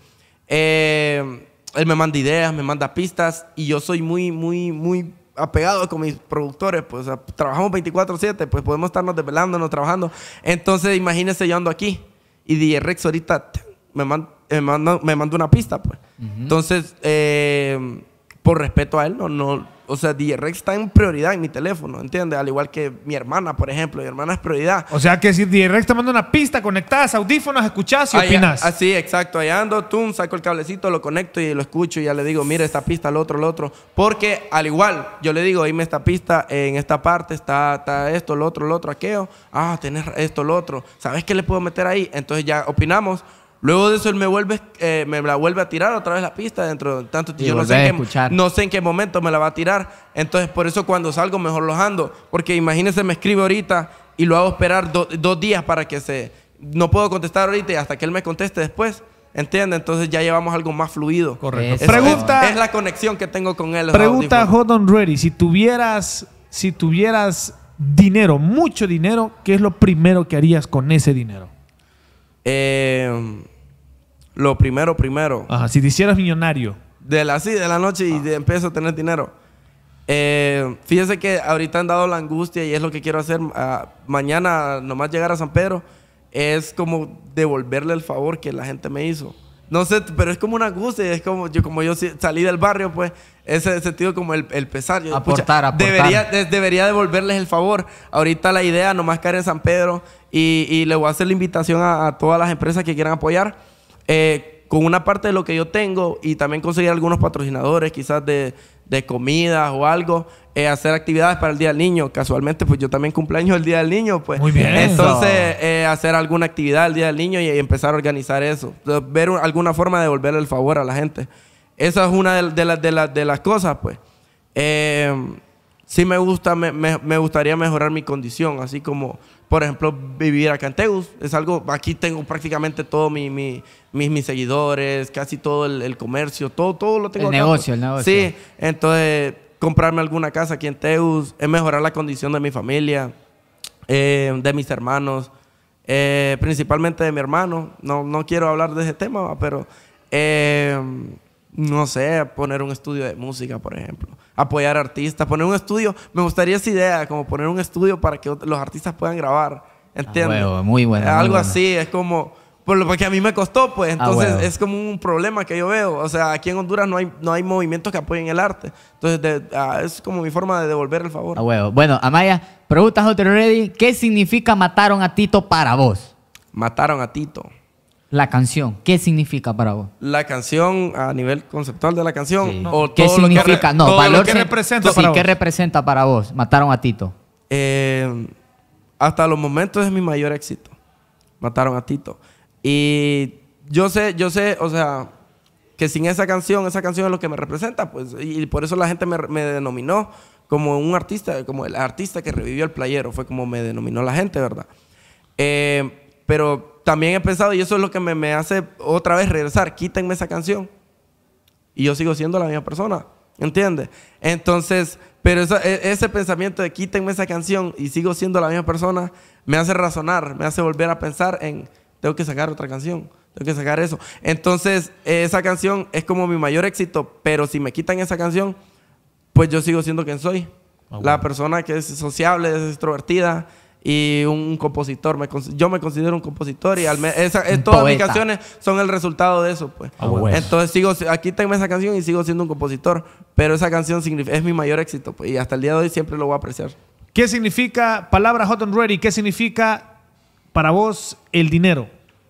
Eh, él me manda ideas, me manda pistas y yo soy muy, muy, muy apegado con mis productores, pues trabajamos 24/7, pues podemos estarnos desvelándonos, trabajando. Entonces, imagínense yo ando aquí y DJ Rex ahorita me manda eh, me manda, una pista, pues. Entonces, eh, por respeto a él, no, no, o sea, DRX está en prioridad en mi teléfono, ¿entiendes? Al igual que mi hermana, por ejemplo. Mi hermana es prioridad. O sea, que si DRX te manda una pista, conectadas audífonos, escuchás y opinas Así, exacto. ahí ando, tú saco el cablecito, lo conecto y lo escucho y ya le digo, mira esta pista, lo otro, lo otro. Porque al igual, yo le digo, dime esta pista, en esta parte está, esto, el otro, el otro, aquello. Ah, tenés esto, lo otro. ¿Sabes qué le puedo meter ahí? Entonces ya opinamos Luego de eso él me vuelve, eh, la vuelve a tirar otra vez la pista dentro de tanto tiempo yo no sé, en qué, en qué momento me la va a tirar. Entonces por eso cuando salgo mejor los ando. Porque imagínense, me escribe ahorita y lo hago esperar dos días para que se... No puedo contestar ahorita y hasta que él me conteste después. entiende Entonces ya llevamos algo más fluido. Correcto. Es, pregunta, es, la conexión que tengo con él. Pregunta a on Ready. Si tuvieras, si tuvieras dinero, mucho dinero, ¿qué es lo primero que harías con ese dinero? Em, lo primero, primero. si te hicieras millonario. De la, sí, de la noche y de, ah. empiezo a tener dinero. Em, fíjese que ahorita han dado la angustia y es lo que quiero hacer. Ah, mañana, nomás llegar a San Pedro, es como devolverle el favor que la gente me hizo. No sé, pero es como una y es como yo, como yo salí del barrio, pues ese sentido como el, pesar. aportar, aportar. Debería, debería devolverles el favor. Ahorita la idea, nomás caer en San Pedro y, y le voy a hacer la invitación a, todas las empresas que quieran apoyar. Eh, con una parte de lo que yo tengo y también conseguir algunos patrocinadores, quizás de, de comidas o algo, eh, hacer actividades para el Día del Niño. Casualmente, pues yo también cumpleaños el Día del Niño, pues. Muy bien. Entonces, eh, hacer alguna actividad el Día del Niño y, empezar a organizar eso. ver alguna forma de devolverle el favor a la gente. Esa es una de, de, las cosas, pues. Eh, sí me gusta, me, gustaría mejorar mi condición, así como, por ejemplo, vivir acá en Es algo, aquí tengo prácticamente todos mis, seguidores, casi todo el, comercio, todo, todo lo tengo. El pues. negocio, el negocio. Sí, entonces comprarme alguna casa aquí en Teus, es mejorar la condición de mi familia, eh, de mis hermanos, eh, principalmente de mi hermano. No, no quiero hablar de ese tema, pero eh, no sé, poner un estudio de música, por ejemplo. Apoyar artistas, poner un estudio. Me gustaría esa idea, como poner un estudio para que los artistas puedan grabar. Ah, ¿Entiendes? muy bueno. Algo así, es como porque a mí me costó, pues. Ah, entonces es como un problema que yo veo. O sea, aquí en Honduras no hay, no hay movimientos que apoyen el arte. Entonces ah, es como mi forma de devolver el favor. bueno. Ah, bueno, Amaya, preguntas otro ready. ¿Qué significa mataron a Tito para vos? Mataron a Tito. La canción, ¿qué significa para vos? La canción, a nivel conceptual de la canción, ¿qué significa? no, representa para vos. ¿qué representa para vos? Mataron a Tito. Eh, hasta los momentos es mi mayor éxito. Mataron a Tito. Y yo sé, yo sé, o sea, que sin esa canción, esa canción es lo que me representa, pues, y por eso la gente me, me denominó como un artista, como el artista que revivió el playero, fue como me denominó la gente, ¿verdad? Eh, pero también he pensado, y eso es lo que me, me, hace otra vez regresar, quítenme esa canción. Y yo sigo siendo la misma persona, ¿entiendes? Entonces, pero e, ese pensamiento de quítenme esa canción y sigo siendo la misma persona, me hace razonar, me hace volver a pensar en tengo que sacar otra canción, tengo que sacar eso. Entonces, esa canción es como mi mayor éxito, pero si me quitan esa canción, pues yo sigo siendo quien soy. Ah, La persona que es sociable, es extrovertida y un compositor. yo me considero un compositor y todas mis canciones son el resultado de eso. Pues. Ah, Entonces sigo, aquí tengo esa canción y sigo siendo un compositor, pero esa canción es mi mayor éxito pues, y hasta el día de hoy siempre lo voy a apreciar. ¿Qué significa, palabra hot and ready, qué significa para vos, el dinero.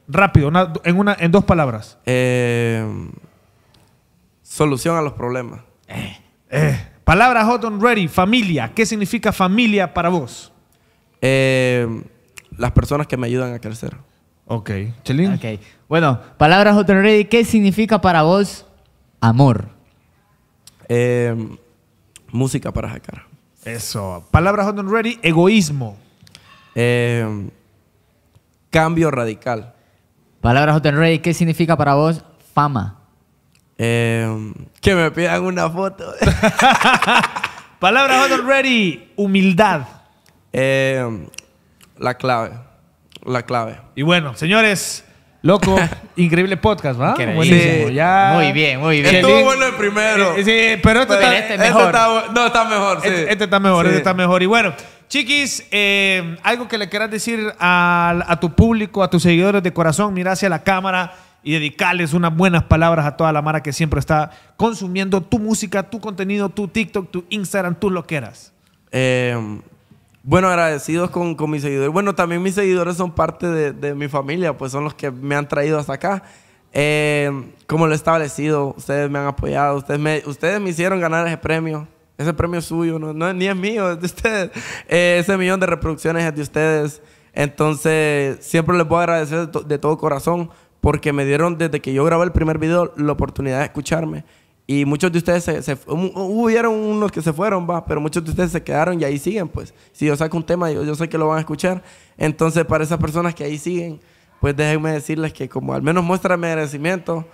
Rápido, en, una, en dos palabras. Em, solución a los problemas. Eh, eh, palabra hot and ready, familia. ¿Qué significa familia para vos? Em, las personas que me ayudan a crecer. Ok. Chelín. Bueno, palabra hot and ready. ¿Qué significa para vos amor? Em, música para sacar. Eso. Palabra hot and ready, egoísmo. Eh, cambio radical. Palabra hotel Ready, ¿qué significa para vos fama? Em, que me pidan una foto. Palabra and Ready, humildad. Em, la clave, la clave. Y bueno, señores, Loco, increíble podcast, ¿va? Buenísimo. Muy bien, muy bien. Estuvo bueno el primero. Eh, eh, sí, pero este, está, este este mejor. Este está, no, está mejor, sí. Este, este está mejor, este está mejor. Y bueno, Chiquis, eh, algo que le quieras decir a, tu público, a tus seguidores de corazón, mira hacia la cámara y dedicarles unas buenas palabras a toda la mara que siempre está consumiendo tu música, tu contenido, tu TikTok, tu Instagram, tus loqueras. Eh, em, bueno, agradecidos con, con, mis seguidores. Bueno, también mis seguidores son parte de, mi familia, pues son los que me han traído hasta acá. Em, como lo he establecido, ustedes me han apoyado, ustedes me, ustedes me hicieron ganar ese premio. Ese premio es suyo, no, ni es mío, es de ustedes. Eh, ese millón de reproducciones es de ustedes. Entonces, siempre les voy a agradecer de, todo corazón porque me dieron, desde que yo grabé el primer video, la oportunidad de escucharme. Y muchos de ustedes se, hubieron unos que se fueron, va, pero muchos de ustedes se quedaron y ahí siguen, pues. Si yo saco un tema, yo, yo sé que lo van a escuchar. Entonces, para esas personas que ahí siguen, pues déjenme decirles que como al menos muestra mi agradecimiento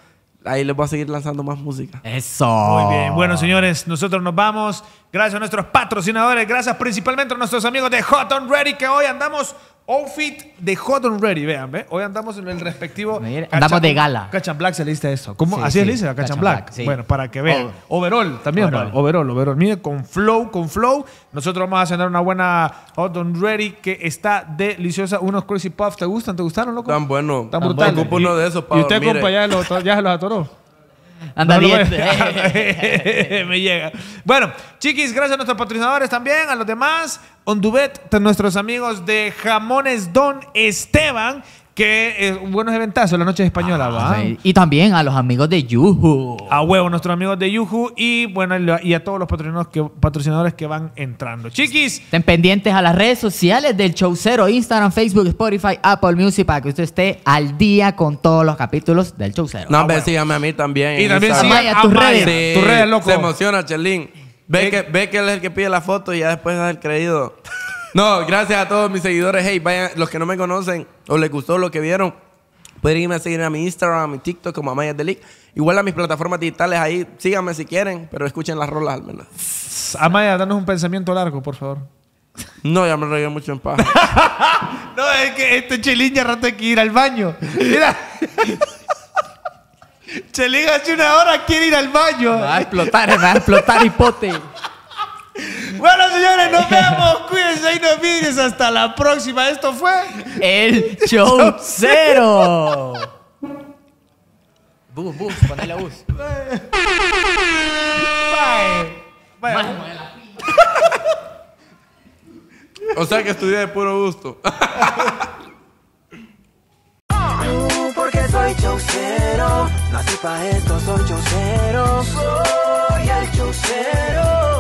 ahí les voy a seguir lanzando más música. Eso. Muy bien. Bueno, señores, nosotros nos vamos. Gracias a nuestros patrocinadores, gracias principalmente a nuestros amigos de Hot on Ready, que hoy andamos outfit de Hot on Ready, vean, ¿ve? Hoy andamos en el respectivo. andamos de gala. Cachan Black se le dice eso. ¿Cómo? Así se le dice a Cachan, Black. Bueno, para que vean. Oh. Overall también, overall. overall, Mire, con flow, con flow. Nosotros vamos a cenar una buena Hot on Ready que está deliciosa. Unos Crazy Puffs, ¿te gustan? ¿Te gustaron, loco? Tan bueno. Tan, brutal. uno de esos ¿Y usted, compa, ya, ya se los atoró? Anda me... llega. Bueno, chiquis, gracias a nuestros patrocinadores también, a los demás. Ondubet, nuestros amigos de Jamones Don Esteban que es eh, un buenos eventos la noche española, Y también a los amigos de Yuhu. A huevo, nuestros amigos de Yuhu y bueno, y a todos los patrocinadores que, patrocinadores que van entrando. Chiquis. Estén pendientes a las redes sociales del show cero, Instagram, Facebook, Spotify, Apple Music, para que usted esté al día con todos los capítulos del show cero. No, ah, a mí también. Y también a tus redes. tus redes, loco. Se emociona, Chelín. Ve, eh, que, que él es el que pide la foto y ya después es el creído. No, gracias a todos mis seguidores. Hey, vayan, los que no me conocen o les gustó lo que vieron, pueden irme a seguir a mi Instagram, a mi TikTok como Amaya Delic. Igual a mis plataformas digitales ahí, síganme si quieren, pero escuchen las rolas al menos. Amaya, danos un pensamiento largo, por favor. No, ya me reí mucho en paz. no, es que este chelín ya rato hay que ir al baño. Mira. chelín hace una hora quiere ir al baño. va a explotar, va a explotar hipote. Bueno, señores, nos vemos. Cuídense y no mires. Hasta la próxima. Esto fue. El Show Cero. boom. bus, ponele bus. Bye. Bye. Bye. O sea que estudié de puro gusto. porque soy chaucero, nací pa' esto, soy chaucero, soy el chaucero.